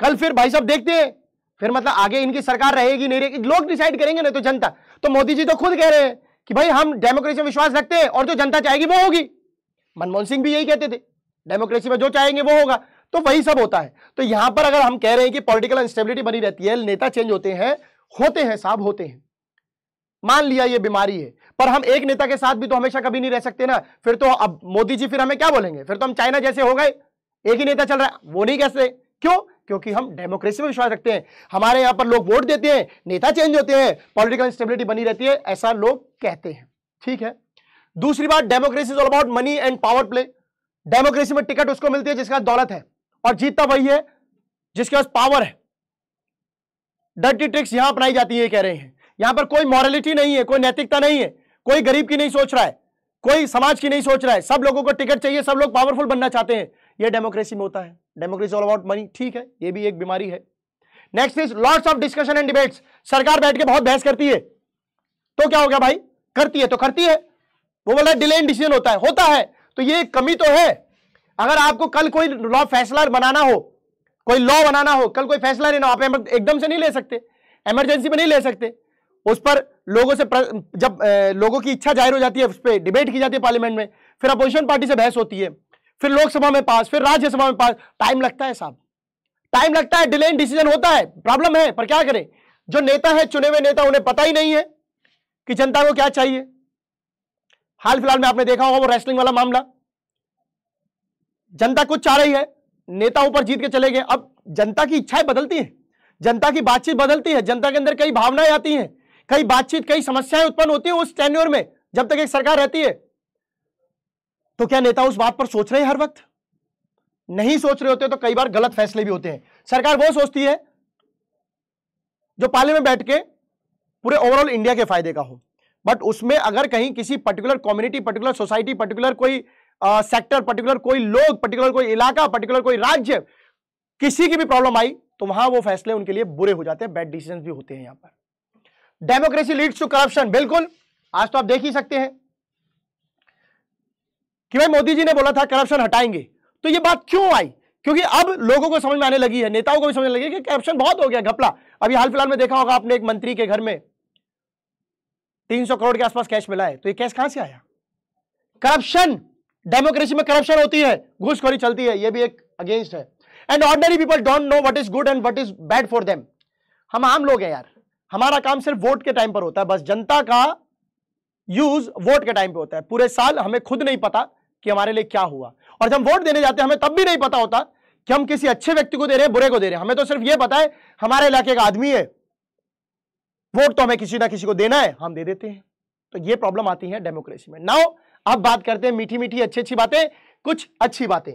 कल फिर भाई साहब देखते हैं फिर मतलब आगे इनकी सरकार रहेगी नहीं रहेगी लोग डिसाइड करेंगे नहीं तो जनता तो मोदी जी तो खुद कह रहे हैं कि भाई हम डेमोक्रेसी में विश्वास रखते हैं और जो जनता चाहेगी वो होगी मनमोहन सिंह भी यही कहते थे डेमोक्रेसी में जो चाहेंगे वो होगा तो वही सब होता है तो यहां पर अगर हम कह रहे हैं कि पॉलिटिकल इंस्टेबिलिटी बनी रहती है नेता चेंज होते हैं होते हैं साहब होते हैं मान लिया ये बीमारी है पर हम एक नेता के साथ भी तो हमेशा कभी नहीं रह सकते ना फिर तो अब मोदी जी फिर हमें क्या बोलेंगे फिर तो हम चाइना जैसे हो गए एक ही नेता चल रहा है वो नहीं सकते क्यों क्योंकि हम डेमोक्रेसी में विश्वास रखते हैं हमारे यहां पर लोग वोट देते हैं नेता चेंज होते हैं पॉलिटिकल इंस्टेबिलिटी बनी रहती है ऐसा लोग कहते हैं ठीक है दूसरी बात democracy all about money and power play democracy में टिकट उसको मिलती है जिसके पास दौलत है और जीतता वही है जिसके पास पावर है डर्टी ट्रिक्स यहां अपनाई जाती है कह रहे हैं यहां पर कोई मॉरलिटी नहीं है कोई नैतिकता नहीं है कोई गरीब की नहीं सोच रहा है कोई समाज की नहीं सोच रहा है सब लोगों को टिकट चाहिए सब लोग पावरफुल बनना चाहते हैं यह डेमोक्रेसी में होता है डेमोक्रेसी ऑल अबाउट मनी ठीक है यह भी एक बीमारी है next is lords of discussion and debates सरकार बैठ के बहुत बहस करती है तो क्या हो गया भाई करती है तो करती है वो बोल रहा है डिले इन डिसीजन होता है होता है तो ये कमी तो है अगर आपको कल कोई लॉ फैसला बनाना हो कोई लॉ बनाना हो कल कोई फैसला लेना हो आप एकदम से नहीं ले सकते एमरजेंसी में नहीं ले सकते उस पर लोगों से जब लोगों की इच्छा जाहिर हो जाती है उस पर डिबेट की जाती है पार्लियामेंट में फिर अपोजिशन पार्टी से बहस होती है फिर लोकसभा में पास फिर राज्यसभा में पास टाइम लगता है साहब टाइम लगता है डिले डिसीजन होता है प्रॉब्लम है पर क्या करें जो नेता है चुने हुए नेता उन्हें पता ही नहीं है कि जनता को क्या चाहिए हाल फिलहाल में आपने देखा होगा वो रेस्लिंग वाला मामला जनता कुछ चाह रही है नेता ऊपर जीत के चले गए अब जनता की इच्छाएं बदलती हैं जनता की बातचीत बदलती है जनता के अंदर कई भावनाएं आती हैं कई बातचीत कई समस्याएं उत्पन्न होती हैं उस टेन्योर में जब तक एक सरकार रहती है तो क्या नेता उस बात पर सोच रहे हैं हर वक्त नहीं सोच रहे होते तो कई बार गलत फैसले भी होते हैं सरकार वो सोचती है जो पाले में बैठ के पूरे ओवरऑल इंडिया के फायदे का हो बट उसमें अगर कहीं किसी particular community particular society particular कोई सेक्टर पर्टिकुलर कोई लोग पर्टिकुलर कोई इलाका पर्टिकुलर कोई राज्य किसी की भी प्रॉब्लम आई तो वहां वो फैसले उनके लिए बुरे हो जाते हैं बैड डिसीजन भी होते हैं यहां पर डेमोक्रेसी लीड्स टू करप्शन बिल्कुल आज तो आप देख ही सकते हैं कि भाई मोदी जी ने बोला था करप्शन हटाएंगे तो ये बात क्यों आई क्योंकि अब लोगों को समझ में आने लगी है नेताओं को भी समझ लगी कि करप्शन बहुत हो गया घपला अभी हाल फिलहाल में देखा होगा आपने एक मंत्री के घर में 300 करोड़ के आसपास कैश मिला है तो ये कैश कहां से आया करप्शन डेमोक्रेसी में करप्शन होती है घूसखोरी चलती है ये भी एक अगेंस्ट है and ordinary people don't know what is good and what is bad for them हम आम लोग हैं यार हमारा काम सिर्फ वोट के टाइम पर होता है बस जनता का यूज वोट के टाइम पे होता है पूरे साल हमें खुद नहीं पता कि हमारे लिए क्या हुआ और जब वोट देने जाते हैं हमें तब भी नहीं पता होता कि हम किसी अच्छे व्यक्ति को दे रहे हैं बुरे को दे रहे हैं हमें तो सिर्फ यह पता है हमारे इलाके का आदमी है वोट तो हमें किसी ना किसी को देना है हम दे देते हैं तो ये प्रॉब्लम आती है डेमोक्रेसी में नाउ अब बात करते हैं मीठी मीठी अच्छी अच्छी बातें कुछ अच्छी बातें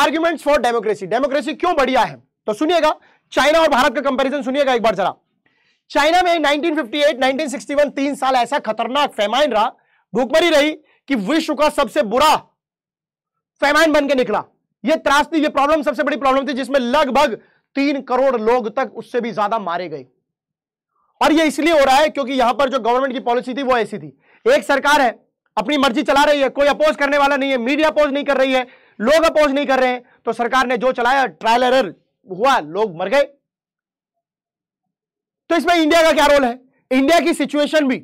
आर्ग्यूमेंट्स फॉर डेमोक्रेसी डेमोक्रेसी क्यों बढ़िया है तो सुनिएगा चाइना और भारत का कंपेरिजन सुनिएगा एक बार जरा चाइना में 1958, 1961 तीन साल ऐसा खतरनाक फेमाइन रहा भूखमरी रही कि विश्व का सबसे बुरा फैमाइन बन के निकला यह त्रास थी यह प्रॉब्लम सबसे बड़ी प्रॉब्लम थी जिसमें लगभग तीन करोड़ लोग तक उससे भी ज्यादा मारे गए और ये इसलिए हो रहा है क्योंकि यहां पर जो गवर्नमेंट की पॉलिसी थी वो ऐसी थी एक सरकार है अपनी मर्जी चला रही है कोई अपोज करने वाला नहीं है मीडिया अपोज नहीं कर रही है लोग अपोज नहीं कर रहे हैं तो सरकार ने जो चलाया ट्रायल एरर हुआ लोग मर गए तो इसमें इंडिया का क्या रोल है इंडिया की सिचुएशन भी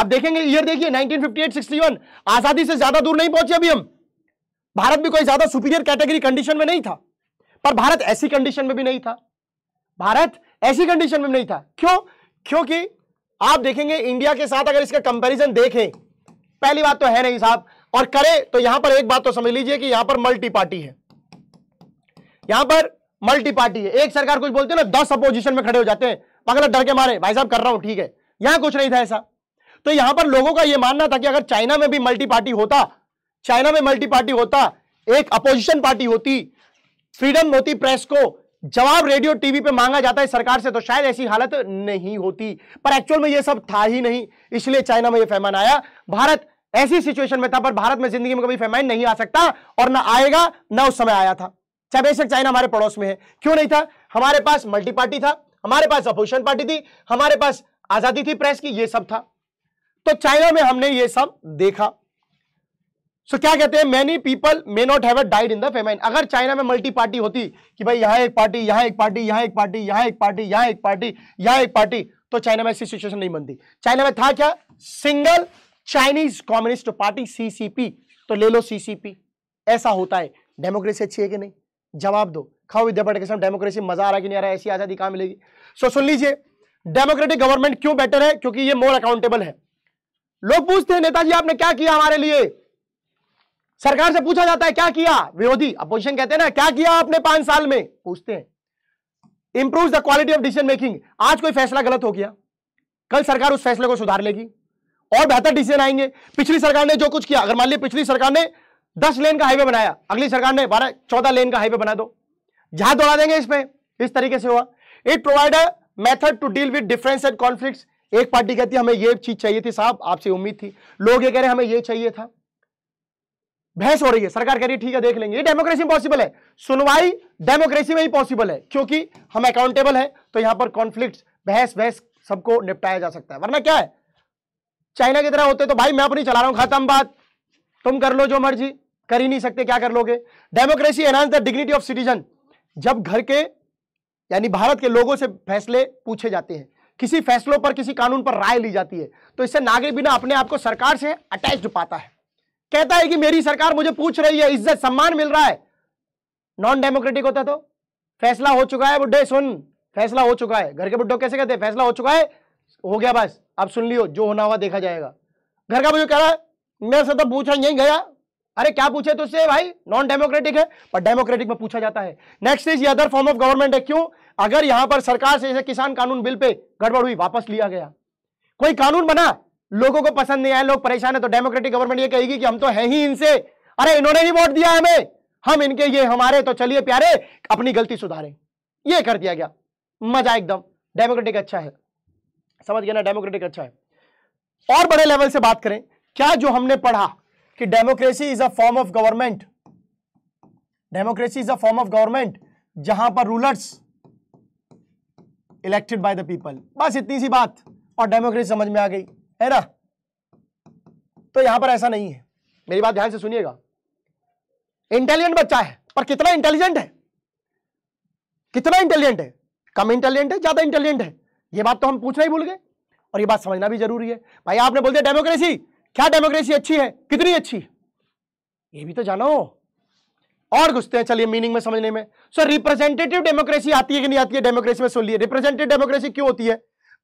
आप देखेंगे ईयर देखिए 1958-61 आजादी से ज्यादा दूर नहीं पहुंचे अभी हम भारत भी कोई ज्यादा सुपीरियर कैटेगरी कंडीशन में नहीं था पर भारत ऐसी कंडीशन में भी नहीं था भारत ऐसी कंडीशन में नहीं था क्यों क्योंकि आप देखेंगे इंडिया के साथ अगर इसका कंपैरिजन देखें पहली बात तो है नहीं साहब और करें तो यहां पर एक बात तो समझ लीजिए कि यहां पर मल्टी पार्टी है यहां पर मल्टी पार्टी है एक सरकार कुछ बोलते हैं ना दस अपोजिशन में खड़े हो जाते हैं पागल डर के मारे भाई साहब कर रहा हूं ठीक है यहां कुछ नहीं था ऐसा तो यहां पर लोगों का यह मानना था कि अगर चाइना में भी मल्टी पार्टी होता चाइना में मल्टी पार्टी होता एक अपोजिशन पार्टी होती फ्रीडम होती प्रेस को जवाब रेडियो टीवी पे मांगा जाता है सरकार से तो शायद ऐसी हालत नहीं होती पर एक्चुअल में ये सब था ही नहीं इसलिए चाइना में ये फैमान आया भारत ऐसी सिचुएशन में था पर भारत में जिंदगी में कभी फैमान नहीं आ सकता और ना आएगा ना उस समय आया था चाहे बेशक चाइना हमारे पड़ोस में है क्यों नहीं था हमारे पास मल्टी पार्टी था हमारे पास अपोजिशन पार्टी थी हमारे पास आजादी थी प्रेस की ये सब था तो चाइना में हमने ये सब देखा सो so, क्या कहते हैं many people may not have died in the famine अगर चाइना में मल्टी पार्टी होती कि भाई यहां एक पार्टी यहाँ एक पार्टी यहाँ एक पार्टी यहां एक पार्टी यहां एक पार्टी यहां एक पार्टी तो चाइना में ऐसी सिचुएशन नहीं बनती चाइना में था क्या single Chinese communist party CCP तो ले लो सीसीपी ऐसा होता है डेमोक्रेसी अच्छी है कि नहीं जवाब दो खाओ विद्यापट के साथ डेमोक्रेसी मजा आ रहा है कि नहीं आ रहा है ऐसी आजादी कहां मिलेगी सो सुन लीजिए डेमोक्रेटिक गवर्नमेंट क्यों बेटर है क्योंकि ये मोर अकाउंटेबल है लोग पूछते हैं नेताजी आपने क्या किया हमारे लिए सरकार से पूछा जाता है क्या किया विरोधी अपोजिशन कहते हैं ना क्या किया आपने पांच साल में पूछते हैं improve the quality of decision making आज कोई फैसला गलत हो गया कल सरकार उस फैसले को सुधार लेगी और बेहतर डिसीजन आएंगे पिछली सरकार ने जो कुछ किया अगर मान लीजिए पिछली सरकार ने दस लेन का हाईवे बनाया अगली सरकार ने बारह चौदह लेन का हाईवे बना दो जहां दौड़ा देंगे इसमें इस तरीके से हुआ it provide a method to deal with difference and conflict एक पार्टी कहती है हमें ये चीज चाहिए थी साहब आपसे उम्मीद थी लोग ये कह रहे हैं हमें ये चाहिए था बहस हो रही है सरकार कह रही है ठीक है देख लेंगे ये डेमोक्रेसी में पॉसिबल है सुनवाई डेमोक्रेसी में ही पॉसिबल है क्योंकि हम अकाउंटेबल है तो यहां पर कॉन्फ्लिक्ट बहस बहस सबको निपटाया जा सकता है वरना क्या है चाइना की तरह होते तो भाई मैं अपनी चला रहा हूं खत्म बात तुम कर लो जो मर्जी कर ही नहीं सकते क्या कर लोगे democracy enhance the dignity of citizen जब घर के यानी भारत के लोगों से फैसले पूछे जाते हैं किसी फैसलों पर किसी कानून पर राय ली जाती है तो इससे नागरिक बिना अपने आप को सरकार से अटैच पाता है कहता है कि मेरी सरकार मुझे पूछ रही है इज्जत सम्मान मिल रहा है नॉन डेमोक्रेटिक होता तो फैसला हो चुका है बुढ़े सुन फैसला हो चुका है घर के बुढ़ो कैसे कहते हैं फैसला हो चुका है हो गया बस अब सुन लियो जो होना हुआ देखा जाएगा घर का मुझे कह रहा है मेरे से तो पूछा यही गया अरे क्या पूछे तुझसे भाई नॉन डेमोक्रेटिक है पर डेमोक्रेटिक में पूछा जाता है next is other form of government है क्यों अगर यहां पर सरकार से जैसे किसान कानून बिल पे गड़बड़ हुई वापस लिया गया कोई कानून बना लोगों को पसंद नहीं आया लोग परेशान है तो डेमोक्रेटिक गवर्नमेंट ये कहेगी कि हम तो है ही इनसे अरे इन्होंने ही वोट दिया हमें हम इनके ये हमारे तो चलिए प्यारे अपनी गलती सुधारे ये कर दिया गया मजा एकदम डेमोक्रेटिक अच्छा है समझ गया ना डेमोक्रेटिक अच्छा है और बड़े लेवल से बात करें क्या जो हमने पढ़ा कि democracy is a form of government democracy is a form of government जहां पर rulers elected by the people बस इतनी सी बात और डेमोक्रेसी समझ में आ गई है ना तो यहां पर ऐसा नहीं है मेरी बात ध्यान से सुनिएगा इंटेलिजेंट बच्चा है पर कितना इंटेलिजेंट है कितना इंटेलिजेंट है कम इंटेलिजेंट है ज्यादा इंटेलिजेंट है ये बात तो हम पूछना ही भूल गए और ये बात समझना भी जरूरी है भाई आपने बोल दिया डेमोक्रेसी क्या डेमोक्रेसी अच्छी है कितनी अच्छी है ये भी तो जानो और घुसते हैं चलिए मीनिंग में समझने में सो रिप्रेजेंटेटिव डेमोक्रेसी आती है कि नहीं आती है डेमोक्रेसी में सुन लिए रिप्रेजेंटेटिव डेमोक्रेसी क्यों होती है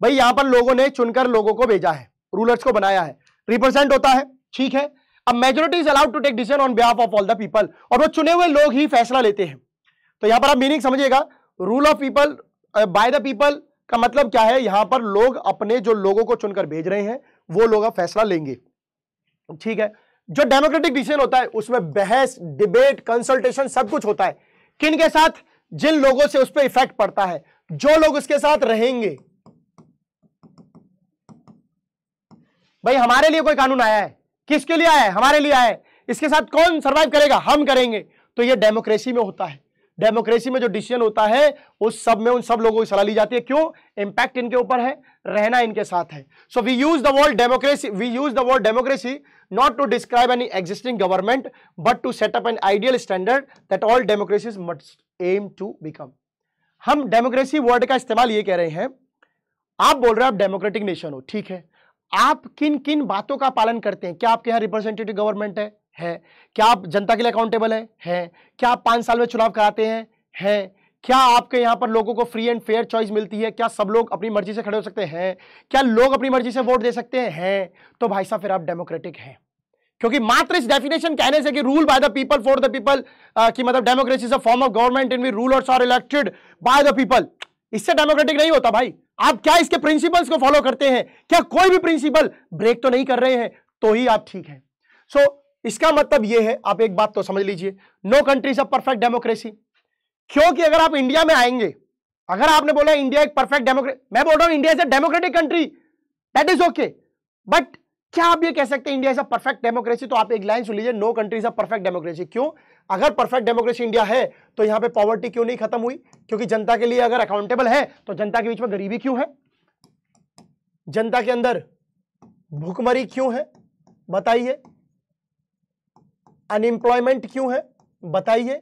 भाई यहां पर लोगों ने चुनकर लोगों को भेजा है रूलर्स को बनाया है रिप्रेजेंट होता है ठीक है अब majority is allowed to take decision on behalf of all the people और वो चुने हुए लोग ही फैसला लेते हैं तो यहां पर आप मीनिंग समझिएगा rule of people by the people का मतलब क्या है यहां पर लोग अपने जो लोगों को चुनकर भेज रहे हैं वो लोग अब फैसला लेंगे ठीक है जो डेमोक्रेटिक डिसीजन होता है उसमें बहस डिबेट कंसल्टेशन सब कुछ होता है किन के साथ जिन लोगों से उस पर इफेक्ट पड़ता है जो लोग उसके साथ रहेंगे भाई हमारे लिए कोई कानून आया है किसके लिए आया है हमारे लिए आया है इसके साथ कौन सर्वाइव करेगा हम करेंगे तो ये डेमोक्रेसी में होता है डेमोक्रेसी में जो डिसीजन होता है उस सब में उन सब लोगों की सलाह ली जाती है क्यों इंपैक्ट इनके ऊपर है रहना इनके साथ है so we use the world democracy we use the world democracy not to describe any existing government but to set up an ideal standard that all democracies must aim to become हम democracy word का इस्तेमाल ये कह रहे हैं आप बोल रहे हो आप डेमोक्रेटिक नेशन हो ठीक है आप किन किन बातों का पालन करते हैं क्या आपके यहाँ रिप्रेजेंटेटिव गवर्नमेंट है है क्या आप जनता के लिए अकाउंटेबल है है क्या आप पांच साल में चुनाव कराते हैं है क्या आपके यहाँ पर लोगों को फ्री एंड फेयर चॉइस मिलती है क्या सब लोग अपनी मर्जी से खड़े हो सकते हैं क्या लोग अपनी मर्जी से वोट दे सकते हैं है? तो भाई साहब फिर आप डेमोक्रेटिक हैं क्योंकि मात्र इस डेफिनेशन कहने से कि rule by the people for the people की मतलब democracy is a form of government in we rulers are elected by the people इससे डेमोक्रेटिक नहीं होता भाई आप क्या इसके प्रिंसिपल्स को फॉलो करते हैं क्या कोई भी प्रिंसिपल ब्रेक तो नहीं कर रहे हैं तो ही आप ठीक है सो so, इसका मतलब यह है आप एक बात तो समझ लीजिए no country's a perfect democracy क्योंकि अगर आप इंडिया में आएंगे अगर आपने बोला इंडिया एक परफेक्ट डेमोक्रेसी मैं बोल रहा हूं India is a democratic country that is okay but क्या आप ये कह सकते हैं India is a perfect democracy तो आप एक लाइन सुन लीजिए no country is a perfect democracy क्यों अगर परफेक्ट डेमोक्रेसी इंडिया है तो यहां पे पॉवर्टी क्यों नहीं खत्म हुई क्योंकि जनता के लिए अगर अकाउंटेबल है तो जनता के बीच में गरीबी क्यों है जनता के अंदर भूखमरी क्यों है बताइए अनएम्प्लॉयमेंट क्यों है बताइए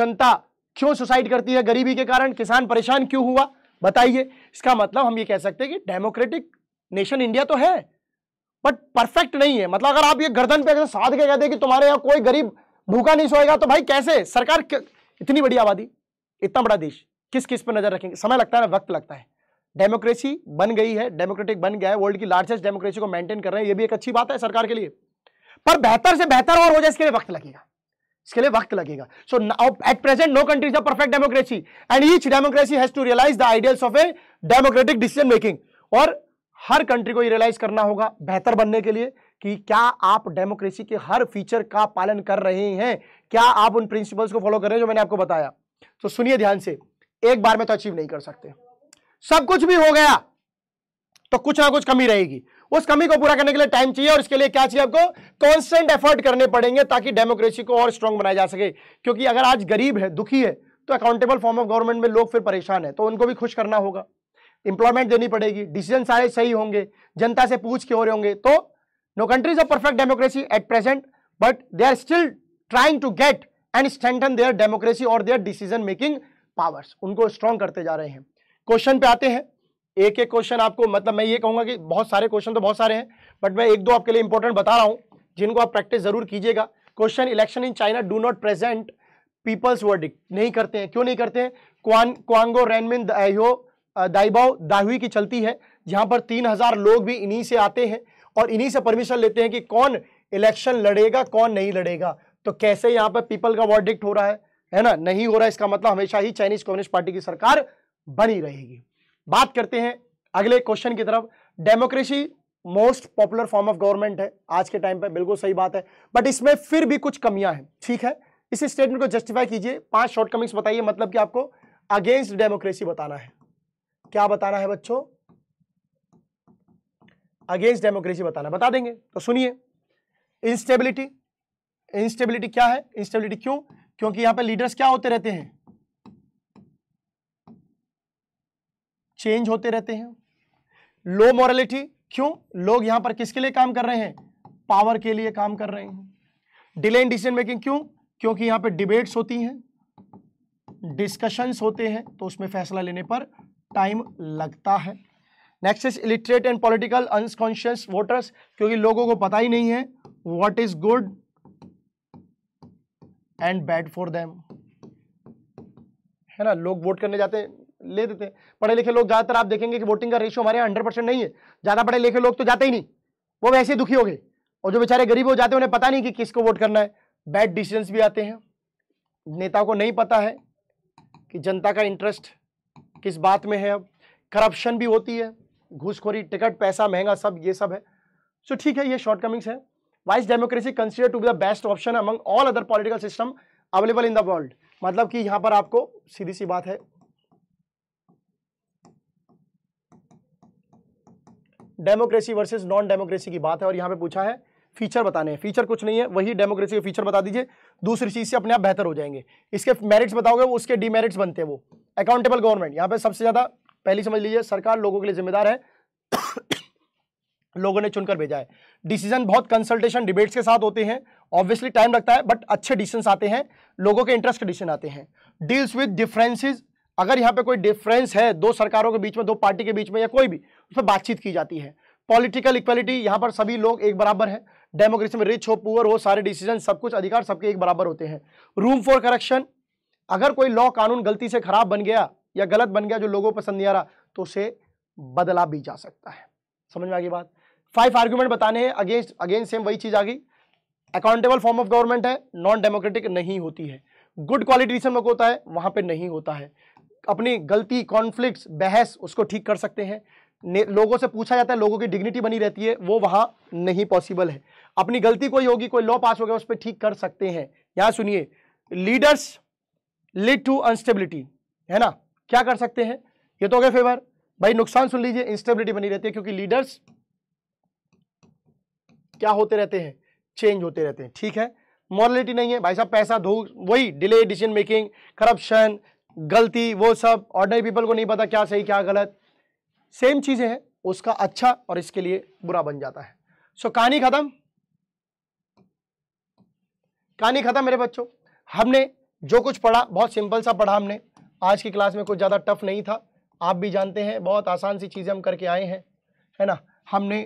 जनता क्यों सुसाइड करती है गरीबी के कारण किसान परेशान क्यों हुआ बताइए इसका मतलब हम ये कह सकते हैं कि डेमोक्रेटिक नेशन इंडिया तो है बट परफेक्ट नहीं है मतलब अगर आप ये गर्दन पे अगर साध के कहते कि तुम्हारे यहां कोई गरीब भूखा नहीं सोएगा तो भाई कैसे सरकार इतनी बड़ी आबादी इतना बड़ा देश किस किस पर नजर रखेंगे समय लगता है ना वक्त लगता है डेमोक्रेसी बन गई है डेमोक्रेटिक बन गया है वर्ल्ड की लार्जेस्ट डेमोक्रेसी को मेंटेन कर रहे हैं ये भी एक अच्छी बात है सरकार के लिए पर बेहतर से बेहतर और हो जाए इसके लिए वक्त लगेगा इसके लिए वक्त लगेगा so at present no country's a perfect democracy and each democracy has to realise the ideals of a democratic decision making और हर कंट्री को ये रियलाइज करना होगा बेहतर बनने के लिए कि क्या आप डेमोक्रेसी के हर फीचर का पालन कर रहे हैं क्या आप उन प्रिंसिपल्स को फॉलो कर रहे हैं जो मैंने आपको बताया तो सुनिए ध्यान से एक बार में तो अचीव नहीं कर सकते सब कुछ भी हो गया तो कुछ ना कुछ कमी रहेगी उस कमी को पूरा करने के लिए टाइम चाहिए और इसके लिए क्या चाहिए आपको कॉन्स्टेंट एफर्ट करने पड़ेंगे ताकि डेमोक्रेसी को और स्ट्रांग बनाया जा सके क्योंकि अगर आज गरीब है दुखी है तो अकाउंटेबल फॉर्म ऑफ गवर्नमेंट में लोग फिर परेशान है तो उनको भी खुश करना होगा इंप्लॉयमेंट देनी पड़ेगी डिसीजन सारे सही होंगे जनता से पूछ के हो रहे होंगे तो No country is a perfect democracy at present, but they are still trying to get and strengthen their democracy or their decision making powers. उनको strong करते जा रहे हैं क्वेश्चन पे आते हैं एक एक क्वेश्चन आपको मतलब मैं ये कहूँगा कि बहुत सारे क्वेश्चन तो बहुत सारे हैं बट मैं एक दो आपके लिए इंपॉर्टेंट बता रहा हूँ जिनको आप प्रैक्टिस जरूर कीजिएगा question election in China do not present people's verdict नहीं करते हैं क्यों नहीं करते हैं क्वान क्वांगो रैनमिन दाइहो दाइबाओ दाहुई की चलती है जहाँ पर तीन हजार लोग भी इन्हीं से आते हैं और इन्हीं से परमिशन लेते हैं कि कौन इलेक्शन लड़ेगा कौन नहीं लड़ेगा तो कैसे यहां पर पीपल का वॉर्डिक्ट हो रहा है है ना नहीं हो रहा इसका मतलब हमेशा ही चाइनीज कम्युनिस्ट पार्टी की सरकार बनी रहेगी बात करते हैं अगले क्वेश्चन की तरफ democracy most popular form of government है आज के टाइम पर बिल्कुल सही बात है बट इसमें फिर भी कुछ कमियां हैं ठीक है इस स्टेटमेंट को जस्टिफाई कीजिए पांच शॉर्टकमिंग्स बताइए मतलब कि आपको अगेंस्ट डेमोक्रेसी बताना है क्या बताना है बच्चों अगेंस्ट डेमोक्रेसी बताना बता देंगे तो सुनिए इंस्टेबिलिटी इंस्टेबिलिटी क्या है इंस्टेबिलिटी क्यों क्योंकि यहां पे लीडर्स क्या होते रहते हैं चेंज होते रहते हैं लो मॉरलिटी क्यों लोग यहां पर किसके लिए काम कर रहे हैं पावर के लिए काम कर रहे हैं डिले इन डिसीजन मेकिंग क्यों क्योंकि यहां पे डिबेट्स होती हैं डिस्कशंस होते हैं तो उसमें फैसला लेने पर टाइम लगता है next is illiterate and political unconscious voters क्योंकि लोगों को पता ही नहीं है what is good and bad for them है ना लोग वोट करने जाते ले देते हैं पढ़े लिखे लोग ज़्यादातर आप देखेंगे कि वोटिंग का रेशियो हमारे यहाँ हंड्रेड परसेंट नहीं है ज़्यादा पढ़े लिखे लोग तो जाते ही नहीं वो वैसे ही दुखी हो गए और जो बेचारे गरीब हो जाते हैं उन्हें पता नहीं कि किसको वोट करना है बैड डिसीजन भी आते हैं नेताओं को नहीं पता है कि जनता का इंटरेस्ट किस बात में है अब करप्शन भी होती है घुसखोरी टिकट पैसा महंगा सब ये सब है सो so, ठीक है ये शॉर्टकमिंग्स है why is democracy consider to be the best option among all other political system available in the world मतलब कि यहां पर आपको सीधी सी बात है डेमोक्रेसी वर्सेस नॉन डेमोक्रेसी की बात है और यहां पे पूछा है फीचर बताने हैं फीचर कुछ नहीं है वही डेमोक्रेसी के फीचर बता दीजिए दूसरी चीज़ से अपने आप बेहतर हो जाएंगे इसके मेरिट्स बताओगे वो उसके डीमेरिट्स बनते हैं वो अकाउंटेबल गवर्नमेंट यहाँ पे सबसे ज़्यादा पहली समझ लीजिए सरकार लोगों के लिए जिम्मेदार है लोगों ने चुनकर भेजा है डिसीजन बहुत कंसल्टेशन डिबेट्स के साथ होते हैं ऑब्वियसली टाइम लगता है बट अच्छे डिसीजन आते हैं लोगों के इंटरेस्ट के डिसीजन आते हैं डील्स विद डिफरेंसेज अगर यहाँ पे कोई डिफरेंस है दो सरकारों के बीच में दो पार्टी के बीच में या कोई भी उस पर बातचीत की जाती है पॉलिटिकल इक्वलिटी यहाँ पर सभी लोग एक बराबर है डेमोक्रेसी में रिच हो पुअर हो सारे डिसीजन सब कुछ अधिकार सबके एक बराबर होते हैं रूम फॉर करेक्शन अगर कोई लॉ कानून गलती से खराब बन गया या गलत बन गया जो लोगों पसंद नहीं आ रहा तो उसे बदला भी जा सकता है समझ में आ गई बात फाइव आर्ग्यूमेंट बताने हैं अगेंस्ट अगेंस्ट सेम वही चीज़ आ गई अकाउंटेबल फॉर्म ऑफ गवर्नमेंट है नॉन डेमोक्रेटिक नहीं होती है गुड क्वालिटी रीजन होता है वहां पर नहीं होता है अपनी गलती कॉन्फ्लिक्ट बहस उसको ठीक कर सकते हैं लोगों से पूछा जाता है लोगों की डिग्निटी बनी रहती है वो वहाँ नहीं पॉसिबल है अपनी गलती कोई होगी कोई लॉ पास हो गया उस पर ठीक कर सकते हैं यहाँ सुनिए लीडर्स लीड टू अनस्टेबिलिटी है ना क्या कर सकते हैं ये तो हो गया फेवर भाई नुकसान सुन लीजिए इंस्टेबिलिटी बनी रहती है क्योंकि लीडर्स क्या होते रहते हैं चेंज होते रहते हैं ठीक है मॉरलिटी नहीं है भाई साहब पैसा धो वही डिले डिसीजन मेकिंग करप्शन गलती वो सब ऑर्डनरी पीपल को नहीं पता क्या सही क्या गलत सेम चीज़ें हैं उसका अच्छा और इसके लिए बुरा बन जाता है सो कहानी ख़त्म कहानी ख़त्म मेरे बच्चों हमने जो कुछ पढ़ा बहुत सिंपल सा पढ़ा हमने आज की क्लास में कुछ ज़्यादा टफ नहीं था आप भी जानते हैं बहुत आसान सी चीज़ें हम करके आए हैं है ना हमने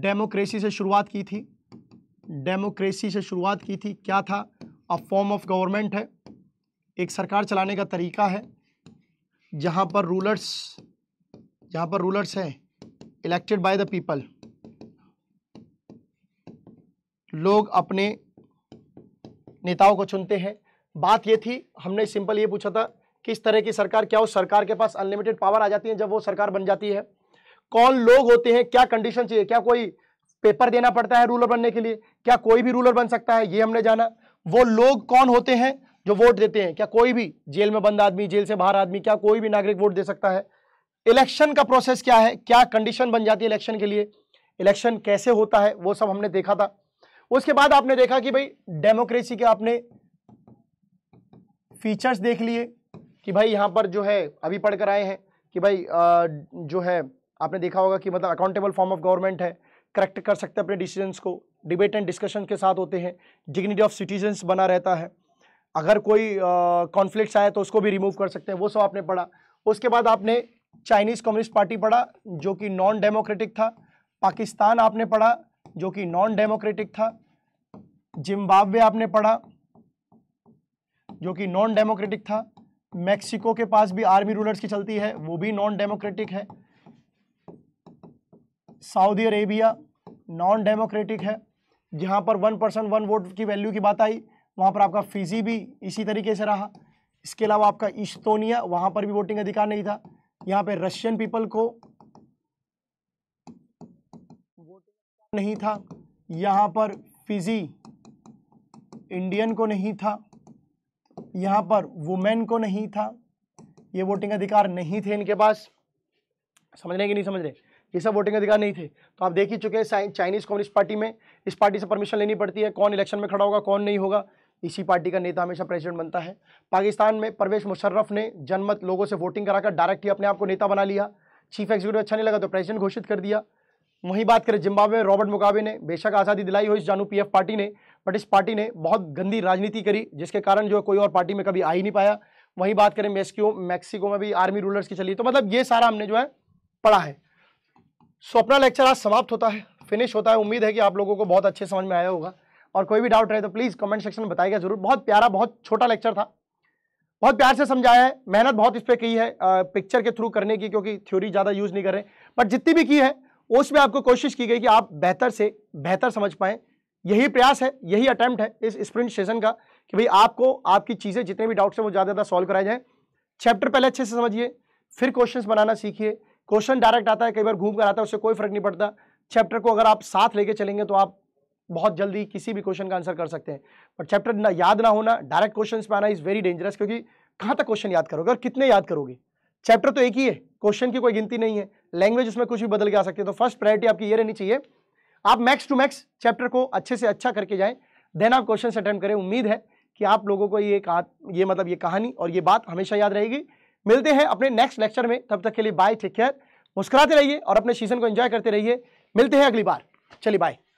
डेमोक्रेसी से शुरुआत की थी डेमोक्रेसी से शुरुआत की थी क्या था अ फॉर्म ऑफ गवर्नमेंट है एक सरकार चलाने का तरीका है जहाँ पर रूलर्स जहाँ पर रूलर्स हैं इलेक्टेड बाय द पीपल लोग अपने नेताओं को चुनते हैं बात ये थी हमने सिंपल ये पूछा था किस तरह की सरकार क्या उस सरकार के पास अनलिमिटेड पावर आ जाती है जब वो सरकार बन जाती है कौन लोग होते हैं क्या कंडीशन चाहिए क्या कोई पेपर देना पड़ता है रूलर बनने के लिए क्या कोई भी रूलर बन सकता है ये हमने जाना वो लोग कौन होते हैं जो वोट देते हैं क्या कोई भी जेल में बंद आदमी जेल से बाहर आदमी क्या कोई भी नागरिक वोट दे सकता है इलेक्शन का प्रोसेस क्या है क्या कंडीशन बन जाती है इलेक्शन के लिए इलेक्शन कैसे होता है वो सब हमने देखा था उसके बाद आपने देखा कि भाई डेमोक्रेसी के आपने फीचर्स देख लिए कि भाई यहाँ पर जो है अभी पढ़ कर आए हैं कि भाई आ, जो है आपने देखा होगा कि मतलब अकाउंटेबल फॉर्म ऑफ गवर्नमेंट है करेक्ट कर सकते हैं अपने डिसीजंस को डिबेट एंड डिस्कशन के साथ होते हैं डिग्निटी ऑफ सिटीजन्स बना रहता है अगर कोई कॉन्फ्लिक्ट आए तो उसको भी रिमूव कर सकते हैं वो सब आपने पढ़ा उसके बाद आपने चाइनीज़ कम्युनिस्ट पार्टी पढ़ा जो कि नॉन डेमोक्रेटिक था पाकिस्तान आपने पढ़ा जो कि नॉन डेमोक्रेटिक था जिम्बाब्वे आपने पढ़ा जो कि नॉन डेमोक्रेटिक था मैक्सिको के पास भी आर्मी रूलर्स की चलती है वो भी नॉन डेमोक्रेटिक है सऊदी अरेबिया नॉन डेमोक्रेटिक है जहाँ पर वन पर्सन वन वोट की वैल्यू की बात आई वहाँ पर आपका फिजी भी इसी तरीके से रहा इसके अलावा आपका इस्तोनिया वहाँ पर भी वोटिंग अधिकार नहीं था यहाँ पे रशियन पीपल को वोटिंग नहीं था यहाँ पर फिजी इंडियन को नहीं था यहाँ पर वुमेन को नहीं था ये वोटिंग अधिकार नहीं थे इनके पास समझ रहे कि नहीं समझ रहे ये सब वोटिंग अधिकार नहीं थे तो आप देख ही चुके हैं चाइनीज़ कम्युनिस्ट पार्टी में इस पार्टी से परमिशन लेनी पड़ती है कौन इलेक्शन में खड़ा होगा कौन नहीं होगा इसी पार्टी का नेता हमेशा प्रेसिडेंट बनता है पाकिस्तान में परवेश मुशर्रफ ने जनमत लोगों से वोटिंग कराकर डायरेक्ट ही अपने आप को नेता बना लिया चीफ एग्जीक्यूटिव अच्छा नहीं लगा तो प्रेसिडेंट घोषित कर दिया वहीं बात करें जिम्बाब्वे में रॉबर्ट मुगाबे ने बेशक आज़ादी दिलाई हो इस जानू पीएफ पार्टी ने बट इस पार्टी ने बहुत गंदी राजनीति करी जिसके कारण जो कोई और पार्टी में कभी आ ही नहीं पाया वहीं बात करें मेस्क्यू मैक्सिको में भी आर्मी रूलर्स की चली तो मतलब ये सारा हमने जो है पढ़ा है सो अपना लेक्चर आज समाप्त होता है फिनिश होता है उम्मीद है कि आप लोगों को बहुत अच्छे समझ में आया होगा और कोई भी डाउट रहे तो प्लीज़ कमेंट सेक्शन में बताएगा जरूर बहुत प्यारा बहुत छोटा लेक्चर था बहुत प्यार से समझाया है मेहनत बहुत इस पर की है पिक्चर के थ्रू करने की क्योंकि थ्योरी ज़्यादा यूज़ नहीं कर रहे बट जितनी भी की है उसमें आपको कोशिश की गई कि आप बेहतर से बेहतर समझ पाएँ यही प्रयास है यही अटैम्प्ट है इस स्प्रिंट सेशन का कि भाई आपको आपकी चीज़ें जितने भी डाउट्स हैं वो ज़्यादा ज़्यादा सॉल्व कराए जाएँ चैप्टर पहले अच्छे से समझिए फिर क्वेश्चंस बनाना सीखिए क्वेश्चन डायरेक्ट आता है कई बार घूम कर आता है उससे कोई फर्क नहीं पड़ता चैप्टर को अगर आप साथ लेके चलेंगे तो आप बहुत जल्दी किसी भी क्वेश्चन का आंसर कर सकते हैं पर चैप्टर ना याद ना होना डायरेक्ट क्वेश्चन पे आना इज़ वेरी डेंजरस क्योंकि कहाँ तक क्वेश्चन याद करोगे और कितने याद करोगे चैप्टर तो एक ही है क्वेश्चन की कोई गिनती नहीं है लैंग्वेज उसमें कुछ भी बदल के आ सकती है तो फर्स्ट प्रायोरिटी आपकी ये रहनी चाहिए आप मैक्स टू मैक्स चैप्टर को अच्छे से अच्छा करके जाएं देन आप क्वेश्चन अटैम्प्ट करें उम्मीद है कि आप लोगों को ये कहा ये मतलब ये कहानी और ये बात हमेशा याद रहेगी मिलते हैं अपने नेक्स्ट लेक्चर में तब तक के लिए बाय टेक केयर मुस्कुराते रहिए और अपने सीजन को एंजॉय करते रहिए मिलते हैं अगली बार चलिए बाय